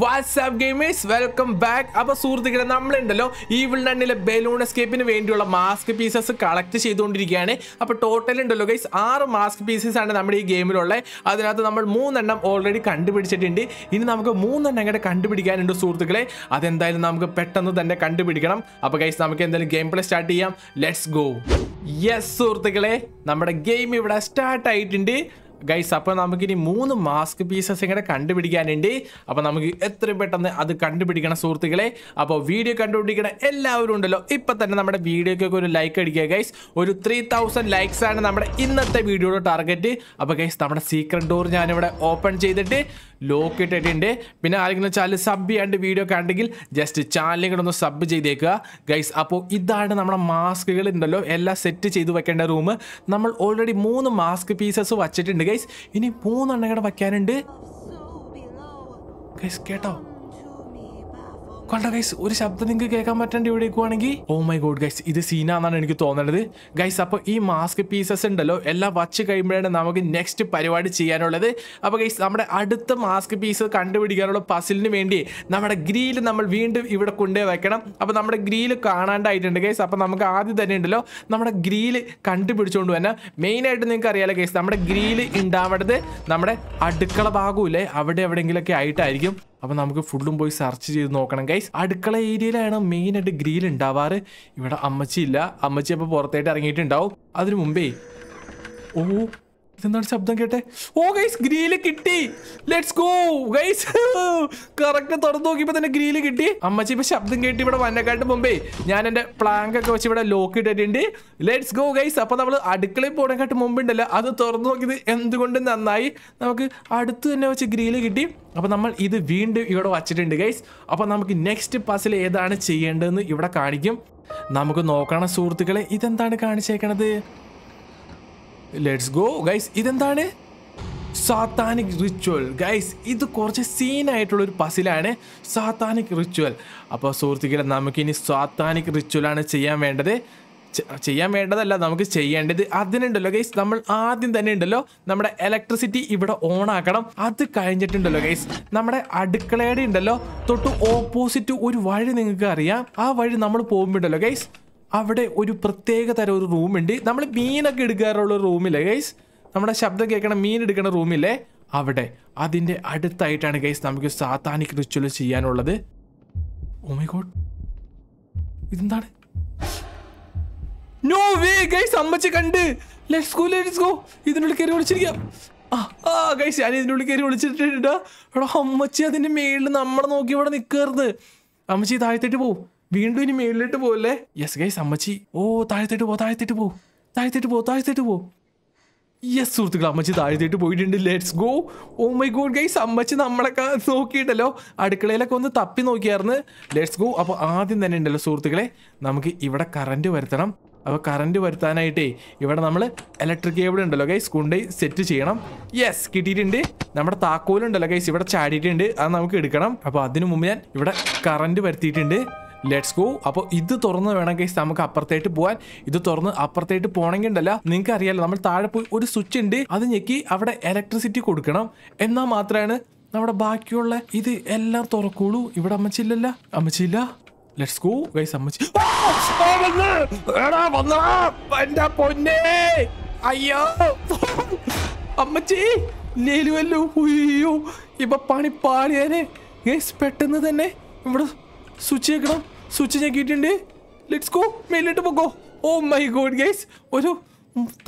WhatsApp gamers welcome back അപ്പൊ സുഹൃത്തുക്കളെ നമ്മളുണ്ടല്ലോ ഈ വിൾഡണ്ണിലെ ബലൂൺ എസ്കേപ്പിന് വേണ്ടിയുള്ള മാസ്ക് പീസസ് കളക്ട് ചെയ്തുകൊണ്ടിരിക്കുകയാണ് അപ്പൊ ടോട്ടൽ ഉണ്ടല്ലോ ഗൈസ് ആറ് മാസ്ക് പീസസ് ആണ് നമ്മുടെ ഈ ഗെയിമിലുള്ളത് അതിനകത്ത് നമ്മൾ മൂന്നെണ്ണം ഓൾറെഡി കണ്ടുപിടിച്ചിട്ടുണ്ട് ഇനി നമുക്ക് മൂന്നെണ്ണം കൂടെ കണ്ടുപിടിക്കാനുണ്ട് സുഹൃത്തുക്കളെ അതെന്തായാലും നമുക്ക് പെട്ടെന്ന് തന്നെ കണ്ടുപിടിക്കണം അപ്പൊ ഗൈസ് നമുക്ക് എന്തായാലും ഗെയിം പ്ലേ സ്റ്റാർട്ട് ചെയ്യാം ലെറ്റ്സ് ഗോ യെസ് സുഹൃത്തുക്കളെ നമ്മുടെ ഗെയിം ഇവിടെ സ്റ്റാർട്ട് ആയിട്ടുണ്ട് ഗൈസ് അപ്പോൾ നമുക്കിനി മൂന്ന് മാസ്ക് പീസസ് ഇങ്ങനെ കണ്ടുപിടിക്കാനുണ്ട് അപ്പോൾ നമുക്ക് എത്രയും പെട്ടെന്ന് അത് കണ്ടുപിടിക്കണം സുഹൃത്തുക്കളെ അപ്പോൾ വീഡിയോ കണ്ടുപിടിക്കണ എല്ലാവരും ഉണ്ടല്ലോ ഇപ്പം തന്നെ നമ്മുടെ വീഡിയോക്കൊക്കെ ഒരു ലൈക്ക് അടിക്കുക ഗൈസ് ഒരു ത്രീ തൗസൻഡ് ലൈക്സ് ആണ് നമ്മുടെ ഇന്നത്തെ വീഡിയോയുടെ ടാർഗറ്റ് അപ്പോൾ ഗൈസ് നമ്മുടെ സീക്രട്ട് ഡോർ ഞാനിവിടെ ഓപ്പൺ ചെയ്തിട്ട് ലോക്ക് ഇട്ടിട്ടുണ്ട് പിന്നെ ആരെങ്കിലും ചാനൽ സബ് ചെയ്യാണ്ട് വീഡിയോ ഒക്കെ ഉണ്ടെങ്കിൽ ജസ്റ്റ് ചാനലിൽ കൂടെ ഒന്ന് സബ് ചെയ്തേക്കുക ഗൈസ് അപ്പോൾ ഇതാണ് നമ്മുടെ മാസ്കുകൾ ഉണ്ടല്ലോ എല്ലാം സെറ്റ് ചെയ്ത് വെക്കേണ്ട റൂം നമ്മൾ ഓൾറെഡി മൂന്ന് മാസ്ക് പീസസ് വച്ചിട്ടുണ്ട് ഗൈസ് ഇനി മൂന്നെണ്ണം കൂടെ വയ്ക്കാനുണ്ട് ഗൈസ് കേട്ടോ കണ്ട ഗൈസ് ഒരു ശബ്ദം നിങ്ങൾക്ക് കേൾക്കാൻ പറ്റേണ്ട ഇവിടെ ഇരിക്കുവാണെങ്കിൽ oh oh my god guys ഇത് സീനാന്നാണ് എനിക്ക് തോന്നുന്നത് ഗൈസ് അപ്പോൾ ഈ മാസ്ക് പീസസ് ഉണ്ടല്ലോ എല്ലാം വച്ച് കഴിയുമ്പോഴാണ് നമുക്ക് നെക്സ്റ്റ് പരിപാടി ചെയ്യാനുള്ളത് അപ്പോൾ ഗൈസ് നമ്മുടെ അടുത്ത മാസ്ക് പീസ് കണ്ടുപിടിക്കാനുള്ള പസിലിന് വേണ്ടി നമ്മുടെ ഗ്രീല് നമ്മൾ വീണ്ടും ഇവിടെ കൊണ്ടേ വെക്കണം അപ്പോൾ നമ്മുടെ ഗ്രീല് കാണാണ്ടായിട്ടുണ്ട് ഗൈസ് അപ്പോൾ നമുക്ക് ആദ്യം തന്നെ ഉണ്ടല്ലോ നമ്മുടെ ഗ്രീല് കണ്ടുപിടിച്ചുകൊണ്ട് തന്നെ ആയിട്ട് നിങ്ങൾക്ക് അറിയാലോ ഗൈസ് നമ്മുടെ ഗ്രീല് ഉണ്ടാവേണ്ടത് നമ്മുടെ അടുക്കള ഭാഗമില്ലേ അവിടെ എവിടെയെങ്കിലൊക്കെ ആയിട്ടായിരിക്കും അപ്പോൾ നമുക്ക് ഫുള്ളും പോയി സെർച്ച് ചെയ്ത് നോക്കണം ഗൈസ് അടുക്കള ഏരിയയിലാണ് മെയിനായിട്ട് ഗ്രിൽ ഉണ്ടാവാറ് ഇവിടെ അമ്മച്ചി ഇല്ല അമ്മച്ചി അപ്പോൾ പുറത്തായിട്ട് ഇറങ്ങിയിട്ടുണ്ടാവും അതിനു മുമ്പേ ഓ ഇതെന്താണ് ശബ്ദം കേട്ടെ ഓ ഗൈസ് ഗ്രീല് കിട്ടി ലെറ്റ്സ് ഗോ ഗൈസ് കറക്റ്റ് തുറന്നു നോക്കിയപ്പോ തന്നെ ഗ്രീല് കിട്ടി അമ്മച്ചി ഇപ്പൊ ശബ്ദം കേട്ടി ഇവിടെ വന്നക്കാട്ട് മുമ്പേ ഞാൻ എന്റെ പ്ലാങ്ക് ഒക്കെ വെച്ച് ഇവിടെ ലോക്ക് ഇട്ടിട്ടുണ്ട് ലെറ്റ്സ് ഗോ ഗൈസ് അപ്പൊ നമ്മൾ അടുക്കളയിൽ പോകണേക്കാട്ട് മുമ്പുണ്ടല്ലോ അത് തുറന്നു നോക്കിയത് എന്തുകൊണ്ട് നന്നായി നമുക്ക് അടുത്ത് തന്നെ വെച്ച് ഗ്രീല് കിട്ടി അപ്പോൾ നമ്മൾ ഇത് വീണ്ടും ഇവിടെ വച്ചിട്ടുണ്ട് ഗൈസ് അപ്പോൾ നമുക്ക് നെക്സ്റ്റ് പസിൽ ഏതാണ് ചെയ്യേണ്ടതെന്ന് ഇവിടെ കാണിക്കും നമുക്ക് നോക്കണം സുഹൃത്തുക്കളെ ഇതെന്താണ് കാണിച്ചേക്കണത് ലെറ്റ്സ് ഗോ ഗൈസ് ഇതെന്താണ് സാത്താനിക് റിച്വൽ ഗൈസ് ഇത് കുറച്ച് സീനായിട്ടുള്ളൊരു പസിലാണ് സാത്താനിക് റിച്വൽ അപ്പോൾ സുഹൃത്തുക്കളെ നമുക്കിനി സാത്താനിക് റിച്വലാണ് ചെയ്യാൻ വേണ്ടത് ചെയ്യാൻ വേണ്ടതല്ല നമുക്ക് ചെയ്യേണ്ടത് അതിനുണ്ടല്ലോ ഗൈസ് നമ്മൾ ആദ്യം തന്നെ ഉണ്ടല്ലോ നമ്മുടെ ഇലക്ട്രിസിറ്റി ഇവിടെ ഓൺ ആക്കണം അത് കഴിഞ്ഞിട്ടുണ്ടല്ലോ ഗൈസ് നമ്മുടെ അടുക്കളയുടെ ഉണ്ടല്ലോ തൊട്ട് ഓപ്പോസിറ്റ് ഒരു വഴി നിങ്ങൾക്ക് അറിയാം ആ വഴി നമ്മൾ പോകുമ്പോണ്ടല്ലോ ഗൈസ് അവിടെ ഒരു പ്രത്യേക തരം ഒരു റൂമുണ്ട് നമ്മൾ മീനൊക്കെ എടുക്കാറുള്ള റൂമില്ലേ ഗൈസ് നമ്മുടെ ശബ്ദം കേൾക്കണ മീൻ എടുക്കണ റൂമില്ലേ അവിടെ അതിൻ്റെ അടുത്തായിട്ടാണ് ഗൈസ് നമുക്ക് സാത്താനിക് റിച്വൽ ചെയ്യാനുള്ളത് ഓമൈ oh ഗോഡ് ഇതെന്താണ് നോ വേ ഗൈസ് അമ്മച്ചി കണ്ട് ലെറ്റ്സ് ഗോ ലെറ്റ്സ് ഗോ ഇതിനുള്ളിൽ കയറി ഒളിച്ചിരിക്കാം ആ ഗൈസ് ഞാൻ ഇതിനുള്ളിൽ കയറി ഒളിച്ചിട്ടുണ്ട് എടാ അമ്മച്ചി അതിൻ്റെ മേളിൽ നമ്മളെ നോക്കി ഇവിടെ നിൽക്കരുത് അമ്മച്ചി താഴത്തേട്ട് പോവും വീണ്ടും ഇനി മേളിലിട്ട് പോവല്ലേ യെസ് ഗൈസ് അമ്മച്ചി ഓ താഴത്തേട്ട് പോ താഴത്തേട്ട് പോ താഴത്തേട്ട് പോ താഴത്തേട്ട് പോ യെസ് സുഹൃത്തുക്കൾ അമ്മച്ചി താഴത്തേട്ട് പോയിട്ടുണ്ട് let's go oh my god guys അമ്മച്ചി നമ്മളൊക്കെ നോക്കിയിട്ടല്ലോ അടുക്കളയിലൊക്കെ ഒന്ന് തപ്പി നോക്കിയായിരുന്നു ലെറ്റ്സ് ഗോ അപ്പോൾ ആദ്യം തന്നെ ഉണ്ടല്ലോ സുഹൃത്തുക്കളെ നമുക്ക് ഇവിടെ കറണ്ട് വരുത്തണം അപ്പോൾ കറണ്ട് വരുത്താനായിട്ടേ ഇവിടെ നമ്മൾ ഇലക്ട്രിക് കേബിൾ ഉണ്ടല്ലോ ഗൈസ് കൊണ്ടുപോയി സെറ്റ് ചെയ്യണം യെസ് കിട്ടിയിട്ടുണ്ട് നമ്മുടെ താക്കോലുണ്ടല്ലോ ഗൈസ് ഇവിടെ ചാടിയിട്ടുണ്ട് അത് നമുക്ക് എടുക്കണം അപ്പോൾ അതിനു മുമ്പ് ഞാൻ ഇവിടെ കറണ്ട് വരുത്തിയിട്ടുണ്ട് ലെറ്റ്സ് ഗോ അപ്പൊ ഇത് തുറന്ന് വേണമെങ്കിൽ നമുക്ക് അപ്പുറത്തേട്ട് പോവാൻ ഇത് തുറന്ന് അപ്പുറത്തേട്ട് പോകണമെങ്കിൽ ഉണ്ടല്ല നിങ്ങൾക്ക് അറിയാലോ നമ്മൾ താഴെ പോയി ഒരു സ്വിച്ച് ഉണ്ട് അത് ഞെക്കി അവിടെ ഇലക്ട്രിസിറ്റി കൊടുക്കണം എന്നാൽ മാത്രമാണ് നമ്മുടെ ബാക്കിയുള്ള ഇത് എല്ലാം തുറക്കുള്ളൂ ഇവിടെ അമ്മച്ചില്ലല്ല അമ്മച്ചില്ല ലെറ്റ്സ് ഗോ ഗൈസ് അമ്മച്ചി അമ്മച്ചി ലേലുവല്ലോ ഉയ്യോ ഇപ്പൊ പണി പാളിയാനെ ഗൈസ് പെട്ടെന്ന് തന്നെ ഇവിടെ സ്വിച്ച് ചെയ്യണം സ്വിച്ച് ഞെക്കിയിട്ടുണ്ട് ലെറ്റ്സ് ഗോ മേലിട്ട് പോക്കോ ഓ മൈ ഗോഡ് ഗൈസ് ഒരു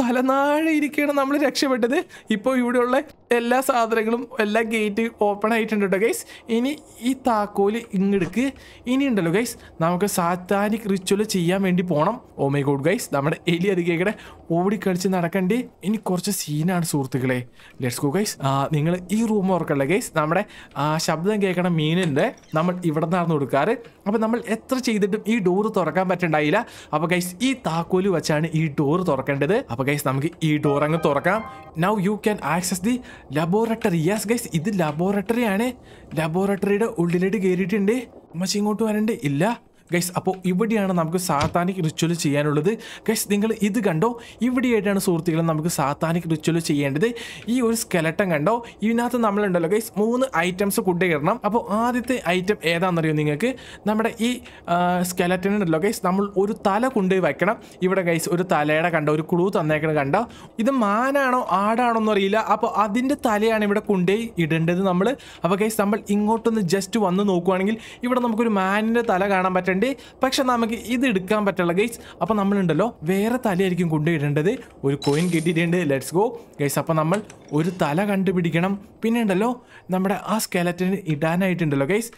തലനാഴ ഇരിക്കുകയാണ് നമ്മൾ രക്ഷപ്പെട്ടത് ഇപ്പോൾ ഇവിടെയുള്ള എല്ലാ സാധനങ്ങളും എല്ലാ ഗേറ്റ് ഓപ്പൺ ആയിട്ടുണ്ട് ഗൈസ് ഇനി ഈ താക്കോല് ഇങ്ങെടുക്ക് ഇനി ഉണ്ടല്ലോ ഗൈസ് നമുക്ക് സാത്താനിക് റിച്വൽ ചെയ്യാൻ വേണ്ടി പോകണം ഓ മൈ ഗോഡ് ഗൈസ് നമ്മുടെ എലി അത് കേൾക്കടെ ഓടിക്കളിച്ച് നടക്കണ്ടേ ഇനി കുറച്ച് സീനാണ് സുഹൃത്തുക്കളെ ലെറ്റ്സ് ഗോ ഗൈസ് നിങ്ങൾ ഈ റൂം ഓർക്കല്ലേ ഗൈസ് നമ്മുടെ ശബ്ദം കേൾക്കണ മീനിൻ്റെ നമ്മൾ ഇവിടെ നിന്നാണ് കൊടുക്കാറ് അപ്പോൾ നമ്മൾ എത്ര ചെയ്തിട്ടും ഈ ഡോറ് തുറക്കാൻ പറ്റണ്ടായില്ല അപ്പോൾ ഗൈസ് ഈ താക്കോല് വെച്ചാണ് ഈ ഡോറ് തുറക്കേണ്ടത് അപ്പോൾ ഗൈസ് നമുക്ക് ഈ ഡോർ അങ്ങ് തുറക്കാം now you can access the laboratory yes guys ഇത് ലബോറട്ടറി ആണ് ലബോറട്ടറിയുടെ ഉള്ളിലോട്ട് കയറിയിട്ടുണ്ട് അമ്മച്ചി ഇങ്ങോട്ട് വരണ്ടേ ഇല്ല ഗൈസ് അപ്പോൾ ഇവിടെയാണ് നമുക്ക് സാത്താനിക് റിച്വൽ ചെയ്യാനുള്ളത് ഗൈസ് നിങ്ങൾ ഇത് കണ്ടോ ഇവിടെയായിട്ടാണ് സുഹൃത്തുക്കൾ നമുക്ക് സാത്താനിക് റിച്വൽ ചെയ്യേണ്ടത് ഈ ഒരു സ്കെലട്ടൻ കണ്ടോ ഇതിനകത്ത് നമ്മളുണ്ടല്ലോ ഗൈസ് മൂന്ന് ഐറ്റംസ് കയറണം അപ്പോൾ ആദ്യത്തെ ഐറ്റം ഏതാണെന്നറിയോ നിങ്ങൾക്ക് നമ്മുടെ ഈ സ്കെലറ്റനുണ്ടല്ലോ ഗൈസ് നമ്മൾ ഒരു തല കൊണ്ടുപോയി വയ്ക്കണം ഇവിടെ ഗൈസ് ഒരു തലയുടെ കണ്ടോ ഒരു ക്ലൂ തന്നേക്കണം കണ്ടോ ഇത് മാനാണോ ആടാണോ അറിയില്ല അപ്പോൾ അതിൻ്റെ തലയാണ് ഇവിടെ കൊണ്ടുപോയി ഇടേണ്ടത് നമ്മൾ അപ്പോൾ ഗൈസ് നമ്മൾ ഇങ്ങോട്ടൊന്ന് ജസ്റ്റ് വന്ന് നോക്കുവാണെങ്കിൽ ഇവിടെ നമുക്കൊരു മാനിൻ്റെ തല കാണാൻ പറ്റും കിട്ടിയിട്ടുണ്ട് പക്ഷെ നമുക്ക് ഇത് എടുക്കാൻ പറ്റുള്ള ഗൈസ് അപ്പോൾ നമ്മളുണ്ടല്ലോ വേറെ തലയായിരിക്കും കൊണ്ടുപോയിട്ടുണ്ടത് ഒരു കോയിൻ കിട്ടിയിട്ടുണ്ട് ലെറ്റ്സ് ഗോ ഗൈസ് അപ്പോൾ നമ്മൾ ഒരു തല കണ്ടുപിടിക്കണം പിന്നെ ഉണ്ടല്ലോ നമ്മുടെ ആ സ്കെലറ്റിന് ഇടാനായിട്ടുണ്ടല്ലോ ഗൈസ്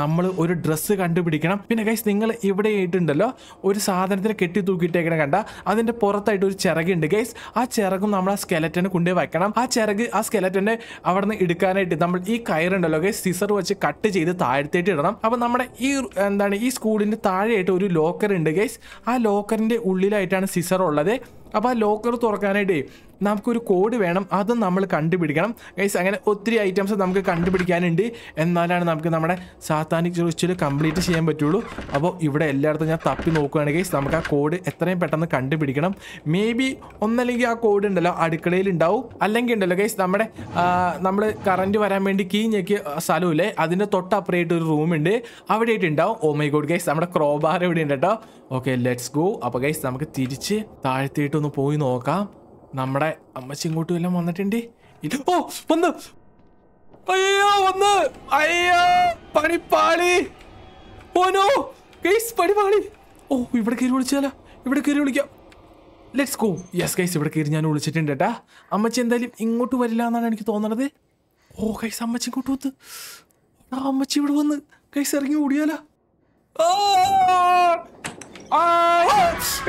നമ്മൾ ഒരു ഡ്രസ്സ് കണ്ടുപിടിക്കണം പിന്നെ ഗൈസ് നിങ്ങൾ ഇവിടെ ആയിട്ടുണ്ടല്ലോ ഒരു സാധനത്തിന് കെട്ടി തൂക്കിയിട്ടേക്കണം കണ്ട അതിൻ്റെ പുറത്തായിട്ട് ഒരു ചിറകുണ്ട് ഗൈസ് ആ ചിറകും നമ്മൾ ആ സ്കെലറ്റിന് കൊണ്ടുപോയി വയ്ക്കണം ആ ചിറക് ആ സ്കെലറ്റിൻ്റെ അവിടെ നിന്ന് എടുക്കാനായിട്ട് നമ്മൾ ഈ കയറുണ്ടല്ലോ ഗൈസ് സിസർ വെച്ച് കട്ട് ചെയ്ത് താഴ്ത്തിയിട്ട് ഇടണം അപ്പം നമ്മുടെ ഈ എന്താണ് ഈ സ്കൂളിൻ്റെ താഴെയായിട്ട് ഒരു ലോക്കർ ഉണ്ട് ഗൈസ് ആ ലോക്കറിൻ്റെ ഉള്ളിലായിട്ടാണ് സിസർ ഉള്ളത് അപ്പോൾ ആ ലോക്കർ തുറക്കാനായിട്ടേ നമുക്കൊരു കോഡ് വേണം അതും നമ്മൾ കണ്ടുപിടിക്കണം ഗൈസ് അങ്ങനെ ഒത്തിരി ഐറ്റംസ് നമുക്ക് കണ്ടുപിടിക്കാനുണ്ട് എന്നാലാണ് നമുക്ക് നമ്മുടെ സാത്താനിക് ചോദിച്ചിൽ കംപ്ലീറ്റ് ചെയ്യാൻ പറ്റുള്ളൂ അപ്പോൾ ഇവിടെ എല്ലായിടത്തും ഞാൻ തപ്പി നോക്കുകയാണ് ഗൈസ് നമുക്ക് ആ കോഡ് എത്രയും പെട്ടെന്ന് കണ്ടുപിടിക്കണം മേ ബി ഒന്നല്ലെങ്കിൽ ആ കോഡ് ഉണ്ടല്ലോ അടുക്കളയിൽ ഉണ്ടാവും അല്ലെങ്കിൽ ഉണ്ടല്ലോ ഗൈസ് നമ്മുടെ നമ്മൾ കറണ്ട് വരാൻ വേണ്ടി കീ ഞെക്കിയ സ്ഥലമില്ലേ അതിൻ്റെ തൊട്ടപ്പുറമായിട്ട് ഒരു റൂമുണ്ട് അവിടെയായിട്ട് ഉണ്ടാവും ഓ മൈ ഗോഡ് ഗൈസ് നമ്മുടെ ക്രോബാർ ഇവിടെ ഉണ്ട് കേട്ടോ ഓക്കെ ലെറ്റ്സ് ഗോ അപ്പോൾ ഗൈസ് നമുക്ക് തിരിച്ച് താഴ്ത്തിയിട്ടൊന്ന് പോയി നോക്കാം നമ്മുടെ അമ്മച്ചി ഇങ്ങോട്ടും എല്ലാം വന്നിട്ടുണ്ട് ഇത് ഓ വന്ന് അയ്യോ വന്ന് അയ്യോ പണിപ്പാളി ഓനോ ഗൈസ് പണിപ്പാളി ഓ ഇവിടെ കയറി വിളിച്ചാലോ ഇവിടെ കയറി വിളിക്കാം ലെറ്റ്സ് ഗോ യെസ് ഗൈസ് ഇവിടെ കയറി ഞാൻ വിളിച്ചിട്ടുണ്ട് കേട്ടാ അമ്മച്ചി എന്തായാലും ഇങ്ങോട്ട് വരില്ല എന്നാണ് എനിക്ക് തോന്നണത് ഓ കൈസ് അമ്മച്ചി ഇങ്ങോട്ട് വന്ന് ആ അമ്മച്ചി ഇവിടെ വന്ന് കൈസ് ഇറങ്ങി ഓടിയാലോ ആ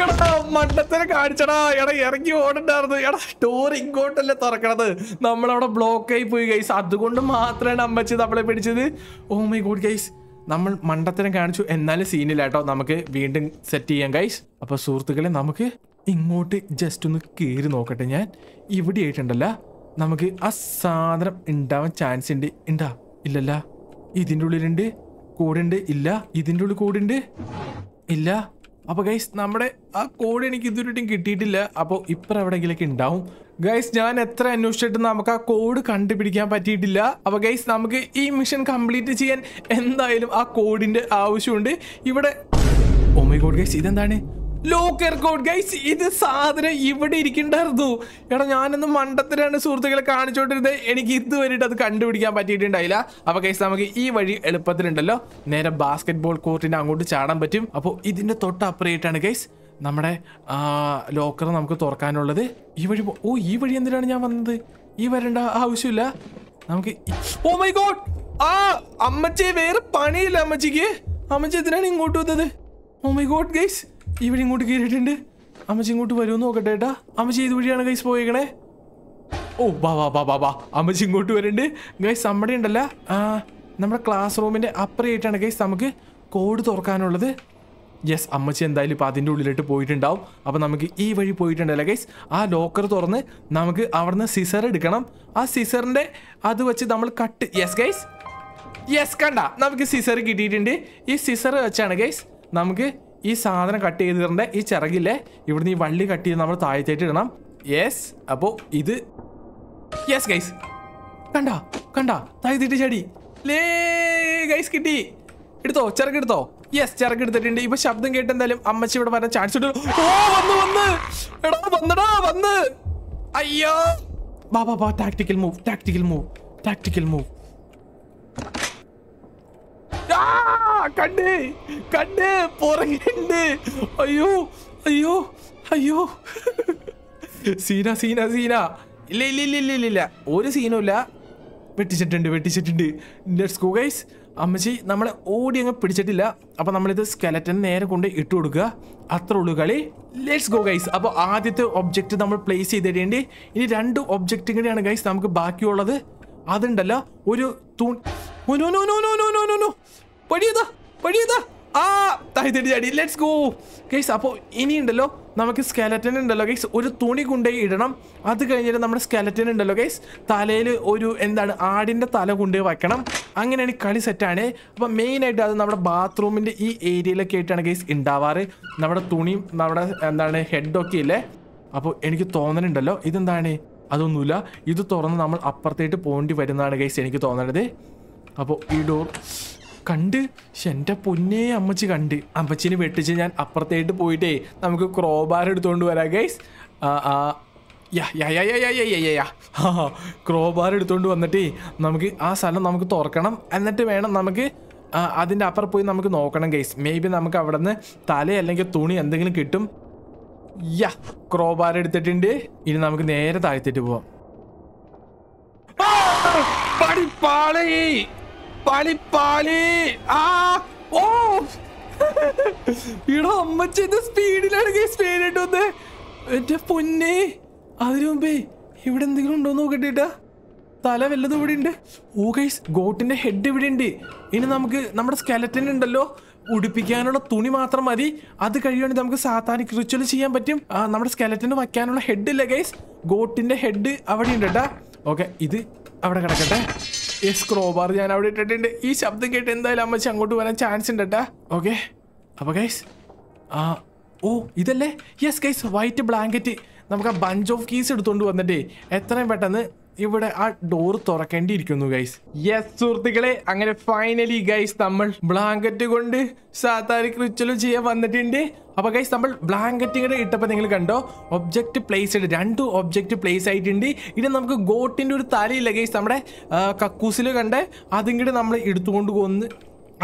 എടാ മണ്ടത്തിനെ കാണിച്ചടാ എടാ ഇറങ്ങി ഓടണ്ടായിരുന്നു എടാ ഡോർ ഇങ്ങോട്ടല്ലേ തുറക്കണത് നമ്മളവിടെ ബ്ലോക്ക് ആയി പോയി ഗൈസ് അതുകൊണ്ട് മാത്രമാണ് അമ്മച്ചി നമ്മളെ പിടിച്ചത് ഓ മൈ ഗോഡ് ഗൈസ് നമ്മൾ മണ്ടത്തിനെ കാണിച്ചു എന്നാലും കേട്ടോ നമുക്ക് വീണ്ടും സെറ്റ് ചെയ്യാം ഗൈസ് അപ്പൊ സുഹൃത്തുക്കളെ നമുക്ക് ഇങ്ങോട്ട് ജസ്റ്റ് ഒന്ന് കയറി നോക്കട്ടെ ഞാൻ ഇവിടെ ആയിട്ടുണ്ടല്ല നമുക്ക് ആ സാധനം ഉണ്ടാവാൻ ചാൻസ് ഉണ്ട് ഉണ്ടാ ഇല്ലല്ല ഇതിൻ്റെ ഉള്ളിലുണ്ട് കൂടുണ്ട് ഇല്ല ഇതിൻ്റെ ഉള്ളിൽ കൂടുണ്ട് ഇല്ല അപ്പോൾ ഗൈസ് നമ്മുടെ ആ കോഡ് എനിക്ക് ഇതുവരെയും കിട്ടിയിട്ടില്ല അപ്പോൾ ഇപ്പം എവിടെയെങ്കിലൊക്കെ ഉണ്ടാവും ഗൈസ് ഞാൻ എത്ര അന്വേഷിച്ചിട്ട് നമുക്ക് ആ കോഡ് കണ്ടുപിടിക്കാൻ പറ്റിയിട്ടില്ല അപ്പോൾ ഗൈസ് നമുക്ക് ഈ മിഷൻ കംപ്ലീറ്റ് ചെയ്യാൻ എന്തായാലും ആ കോഡിന്റെ ആവശ്യമുണ്ട് ഇവിടെ ഓമൈ കോഡ് ഗൈസ് ഇതെന്താണ് ലോക്കർ കോഡ് ഗൈസ് ഇത് സാധനം ഇവിടെ ഇരിക്കണ്ടായിരുന്നു എടാ ഞാനൊന്ന് മണ്ടത്തിലാണ് സുഹൃത്തുക്കളെ കാണിച്ചോണ്ടിരുന്നത് എനിക്ക് ഇതുവരെയിട്ട് അത് കണ്ടുപിടിക്കാൻ പറ്റിയിട്ടുണ്ടായില്ല അപ്പൊ ഗൈസ് നമുക്ക് ഈ വഴി എളുപ്പത്തിലുണ്ടല്ലോ നേരെ ബാസ്കറ്റ് ബോൾ കോർട്ടിന്റെ അങ്ങോട്ട് ചാടാൻ പറ്റും അപ്പോൾ തൊട്ട് തൊട്ടപ്പുറയിട്ടാണ് ഗൈസ് നമ്മുടെ ലോക്കർ നമുക്ക് തുറക്കാനുള്ളത് ഈ വഴി ഓ ഈ വഴി എന്തിനാണ് ഞാൻ വന്നത് ഈ വരേണ്ട ആവശ്യമില്ല നമുക്ക് ഓ മൈ ഗോഡ് ആ അമ്മച്ചി വേറെ പണിയില്ല അമ്മച്ചിക്ക് അമ്മച്ചി എന്തിനാണ് ഇങ്ങോട്ട് വന്നത് ഓ മൈ ഗോഡ് ഗൈസ് വഴി ഇങ്ങോട്ട് കയറിയിട്ടുണ്ട് അമ്മച്ചി ഇങ്ങോട്ട് വരുമെന്ന് നോക്കട്ടെ ഏട്ടാ അമ്മച്ചി ഏത് വഴിയാണ് ഗൈസ് പോയേക്കണേ ഓ ബാ ബാ ബാ ബാ ബാ അമ്മച്ചി ഇങ്ങോട്ട് വരുന്നുണ്ട് ഗൈസ് നമ്മുടെ ഉണ്ടല്ല നമ്മുടെ ക്ലാസ് റൂമിൻ്റെ അപ്പുറയായിട്ടാണ് ഗൈസ് നമുക്ക് കോഡ് തുറക്കാനുള്ളത് യെസ് അമ്മച്ചി എന്തായാലും ഇപ്പോൾ അതിൻ്റെ ഉള്ളിലോട്ട് പോയിട്ടുണ്ടാവും അപ്പോൾ നമുക്ക് ഈ വഴി പോയിട്ടുണ്ടല്ലേ ഗൈസ് ആ ലോക്കർ തുറന്ന് നമുക്ക് അവിടുന്ന് സിസർ എടുക്കണം ആ സിസറിൻ്റെ അത് വെച്ച് നമ്മൾ കട്ട് യെസ് ഗൈസ് യെസ് കണ്ട നമുക്ക് സിസർ കിട്ടിയിട്ടുണ്ട് ഈ സിസർ വെച്ചാണ് ഗൈസ് നമുക്ക് ഈ സാധനം കട്ട് ചെയ്ത് തരേണ്ട ഈ ചിറകില്ലേ ഇവിടുന്ന് ഈ വള്ളി കട്ട് ചെയ്ത് നമ്മൾ താഴത്തേക്ക് ഇടണം യെസ് അപ്പോൾ ഇത് യെസ് ഗൈസ് കണ്ട കണ്ട താഴ്ത്തിട്ട് ചടി ലേ ഗൈസ് കിട്ടി എടുത്തോ എടുത്തോ യെസ് ചിറക് എടുത്തിട്ടുണ്ട് ഇപ്പൊ ശബ്ദം കേട്ട് എന്തായാലും അമ്മച്ചി ഇവിടെ വരാൻ ചാൻസ് ഉണ്ട് ഓ എടാ വന്നടാ വന്ന് അയ്യോ ബാ ബാ ബാ tactical move tactical move tactical move ആ കണ്ണേ കണ്ണേ പുറകിണ്ട് അയ്യോ അയ്യോ അയ്യോ സീന സീന സീന ഇല്ല ഇല്ല ഇല്ല ഇല്ല ഇല്ല ഇല്ല ഒരു സീനുമില്ല വെട്ടിച്ചിട്ടുണ്ട് വെട്ടിച്ചിട്ടുണ്ട് ലെറ്റ്സ് ഗോ ഗൈസ് അമ്മച്ചി നമ്മളെ ഓടി അങ്ങ് പിടിച്ചിട്ടില്ല അപ്പോൾ നമ്മളിത് സ്കെലറ്റൻ നേരെ കൊണ്ട് ഇട്ട് കൊടുക്കുക അത്ര ഉള്ളൂ കളി ലെറ്റ്സ് ഗോ ഗൈസ് അപ്പോൾ ആദ്യത്തെ ഒബ്ജക്റ്റ് നമ്മൾ പ്ലേസ് ചെയ്തിടേണ്ടി ഇനി രണ്ട് ഒബ്ജക്റ്റ് കൂടെയാണ് ഗൈസ് നമുക്ക് ബാക്കിയുള്ളത് അതുണ്ടല്ലോ ഒരു തൂൺ no no no no no no no വഴിയതാ വഴിയതാ ആ താഴ്ത്തിട്ട് ചാടി ലെറ്റ്സ് ഗോ ഗൈസ് അപ്പോൾ ഉണ്ടല്ലോ നമുക്ക് സ്കെലറ്റൻ ഉണ്ടല്ലോ ഗൈസ് ഒരു തുണി കൊണ്ടുപോയി ഇടണം അത് കഴിഞ്ഞിട്ട് നമ്മുടെ സ്കെലറ്റൻ ഉണ്ടല്ലോ ഗൈസ് തലയിൽ ഒരു എന്താണ് ആടിൻ്റെ തല കൊണ്ടുപോയി വയ്ക്കണം അങ്ങനെയാണ് കളി സെറ്റാണ് അപ്പോൾ മെയിനായിട്ട് അത് നമ്മുടെ ബാത്റൂമിൻ്റെ ഈ ഏരിയയിലൊക്കെ ആയിട്ടാണ് ഗൈസ് ഉണ്ടാവാറ് നമ്മുടെ തുണിയും നമ്മുടെ എന്താണ് ഹെഡൊക്കെ ഇല്ലേ അപ്പോൾ എനിക്ക് തോന്നലുണ്ടല്ലോ ഇതെന്താണ് അതൊന്നുമില്ല ഇത് തുറന്ന് നമ്മൾ അപ്പുറത്തേട്ട് പോകേണ്ടി വരുന്നതാണ് ഗൈസ് എനിക്ക് തോന്നണത് അപ്പോൾ ഈ ഡോർ കണ്ട് എൻ്റെ പൊന്നേ അമ്മച്ചി കണ്ട് അമ്മച്ചിനെ വെട്ടിച്ച് ഞാൻ അപ്പുറത്തേട്ട് പോയിട്ടേ നമുക്ക് ക്രോബാർ എടുത്തുകൊണ്ട് വരാം ഗൈസ് ക്രോബാർ എടുത്തുകൊണ്ട് വന്നിട്ടേ നമുക്ക് ആ സ്ഥലം നമുക്ക് തുറക്കണം എന്നിട്ട് വേണം നമുക്ക് അതിൻ്റെ അപ്പുറം പോയി നമുക്ക് നോക്കണം ഗൈസ് മേ ബി നമുക്ക് അവിടെ നിന്ന് തല അല്ലെങ്കിൽ തുണി എന്തെങ്കിലും കിട്ടും യാ ക്രോബാർ എടുത്തിട്ടുണ്ട് ഇനി നമുക്ക് നേരെ താഴ്ത്തിട്ട് പോവാം പാളേ പാളി ആ ഓ ഇടോ അമ്മച്ചി ഇത് സ്പീഡിലാണ് സ്പീഡിട്ട് വന്ന് എന്റെ പൊന്നെ അതിനു മുമ്പേ ഇവിടെ എന്തെങ്കിലും ഉണ്ടോ നോക്കട്ടെ തല വല്ലതും ഇവിടെ ഉണ്ട് ഓ ഗൈസ് ഗോട്ടിന്റെ ഹെഡ് ഇവിടെ ഉണ്ട് ഇനി നമുക്ക് നമ്മുടെ സ്കെലറ്റൻ ഉണ്ടല്ലോ ഉടുപ്പിക്കാനുള്ള തുണി മാത്രം മതി അത് കഴിയുവാണെങ്കിൽ നമുക്ക് സാത്താനിക് റിച്വൽ ചെയ്യാൻ പറ്റും നമ്മുടെ സ്കെലറ്റിന് വയ്ക്കാനുള്ള ഹെഡ് ഇല്ല ഗൈസ് ഗോട്ടിന്റെ ഹെഡ് അവിടെ ഉണ്ട് കേട്ടാ ഓക്കെ ഇത് അവിടെ കിടക്കട്ടെ യെസ് സ്ക്രോബാർ ഞാൻ അവിടെ ഇട്ടിട്ടുണ്ട് ഈ ശബ്ദം കേട്ട് എന്തായാലും അമ്മച്ചി അങ്ങോട്ട് വരാൻ ചാൻസ് ഉണ്ട് കേട്ടാ ഓക്കെ അപ്പോൾ ഗൈസ് ആ ഓ ഇതല്ലേ യെസ് ഗൈസ് വൈറ്റ് ബ്ലാങ്കറ്റ് നമുക്ക് ആ ബഞ്ച് ഓഫ് കീസ് എടുത്തുകൊണ്ട് വന്നിട്ടേ എത്രയും പെട്ടെന്ന് ഇവിടെ ആ ഡോർ തുറക്കേണ്ടിയിരിക്കുന്നു ഗൈസ് യെസ് സുഹൃത്തുക്കളെ അങ്ങനെ ഫൈനലി ഗൈസ് നമ്മൾ ബ്ലാങ്കറ്റ് കൊണ്ട് സാത്താരി ക്രിച്ചലും ചെയ്യാൻ വന്നിട്ടുണ്ട് അപ്പോൾ ഗൈസ് നമ്മൾ ബ്ലാങ്കറ്റ് കൂടെ ഇട്ടപ്പോ നിങ്ങൾ കണ്ടോ ഒബ്ജക്റ്റ് പ്ലേസ്ഡ് രണ്ട് ഒബ്ജക്റ്റ് പ്ലേസ് ആയിട്ടുണ്ട് ഇനി നമുക്ക് ഗോട്ടിന്റെ ഒരു തലയില്ല ഗൈസ് നമ്മുടെ കക്കൂസിൽ കണ്ട് അതും നമ്മൾ എടുത്തുകൊണ്ട് കൊന്ന്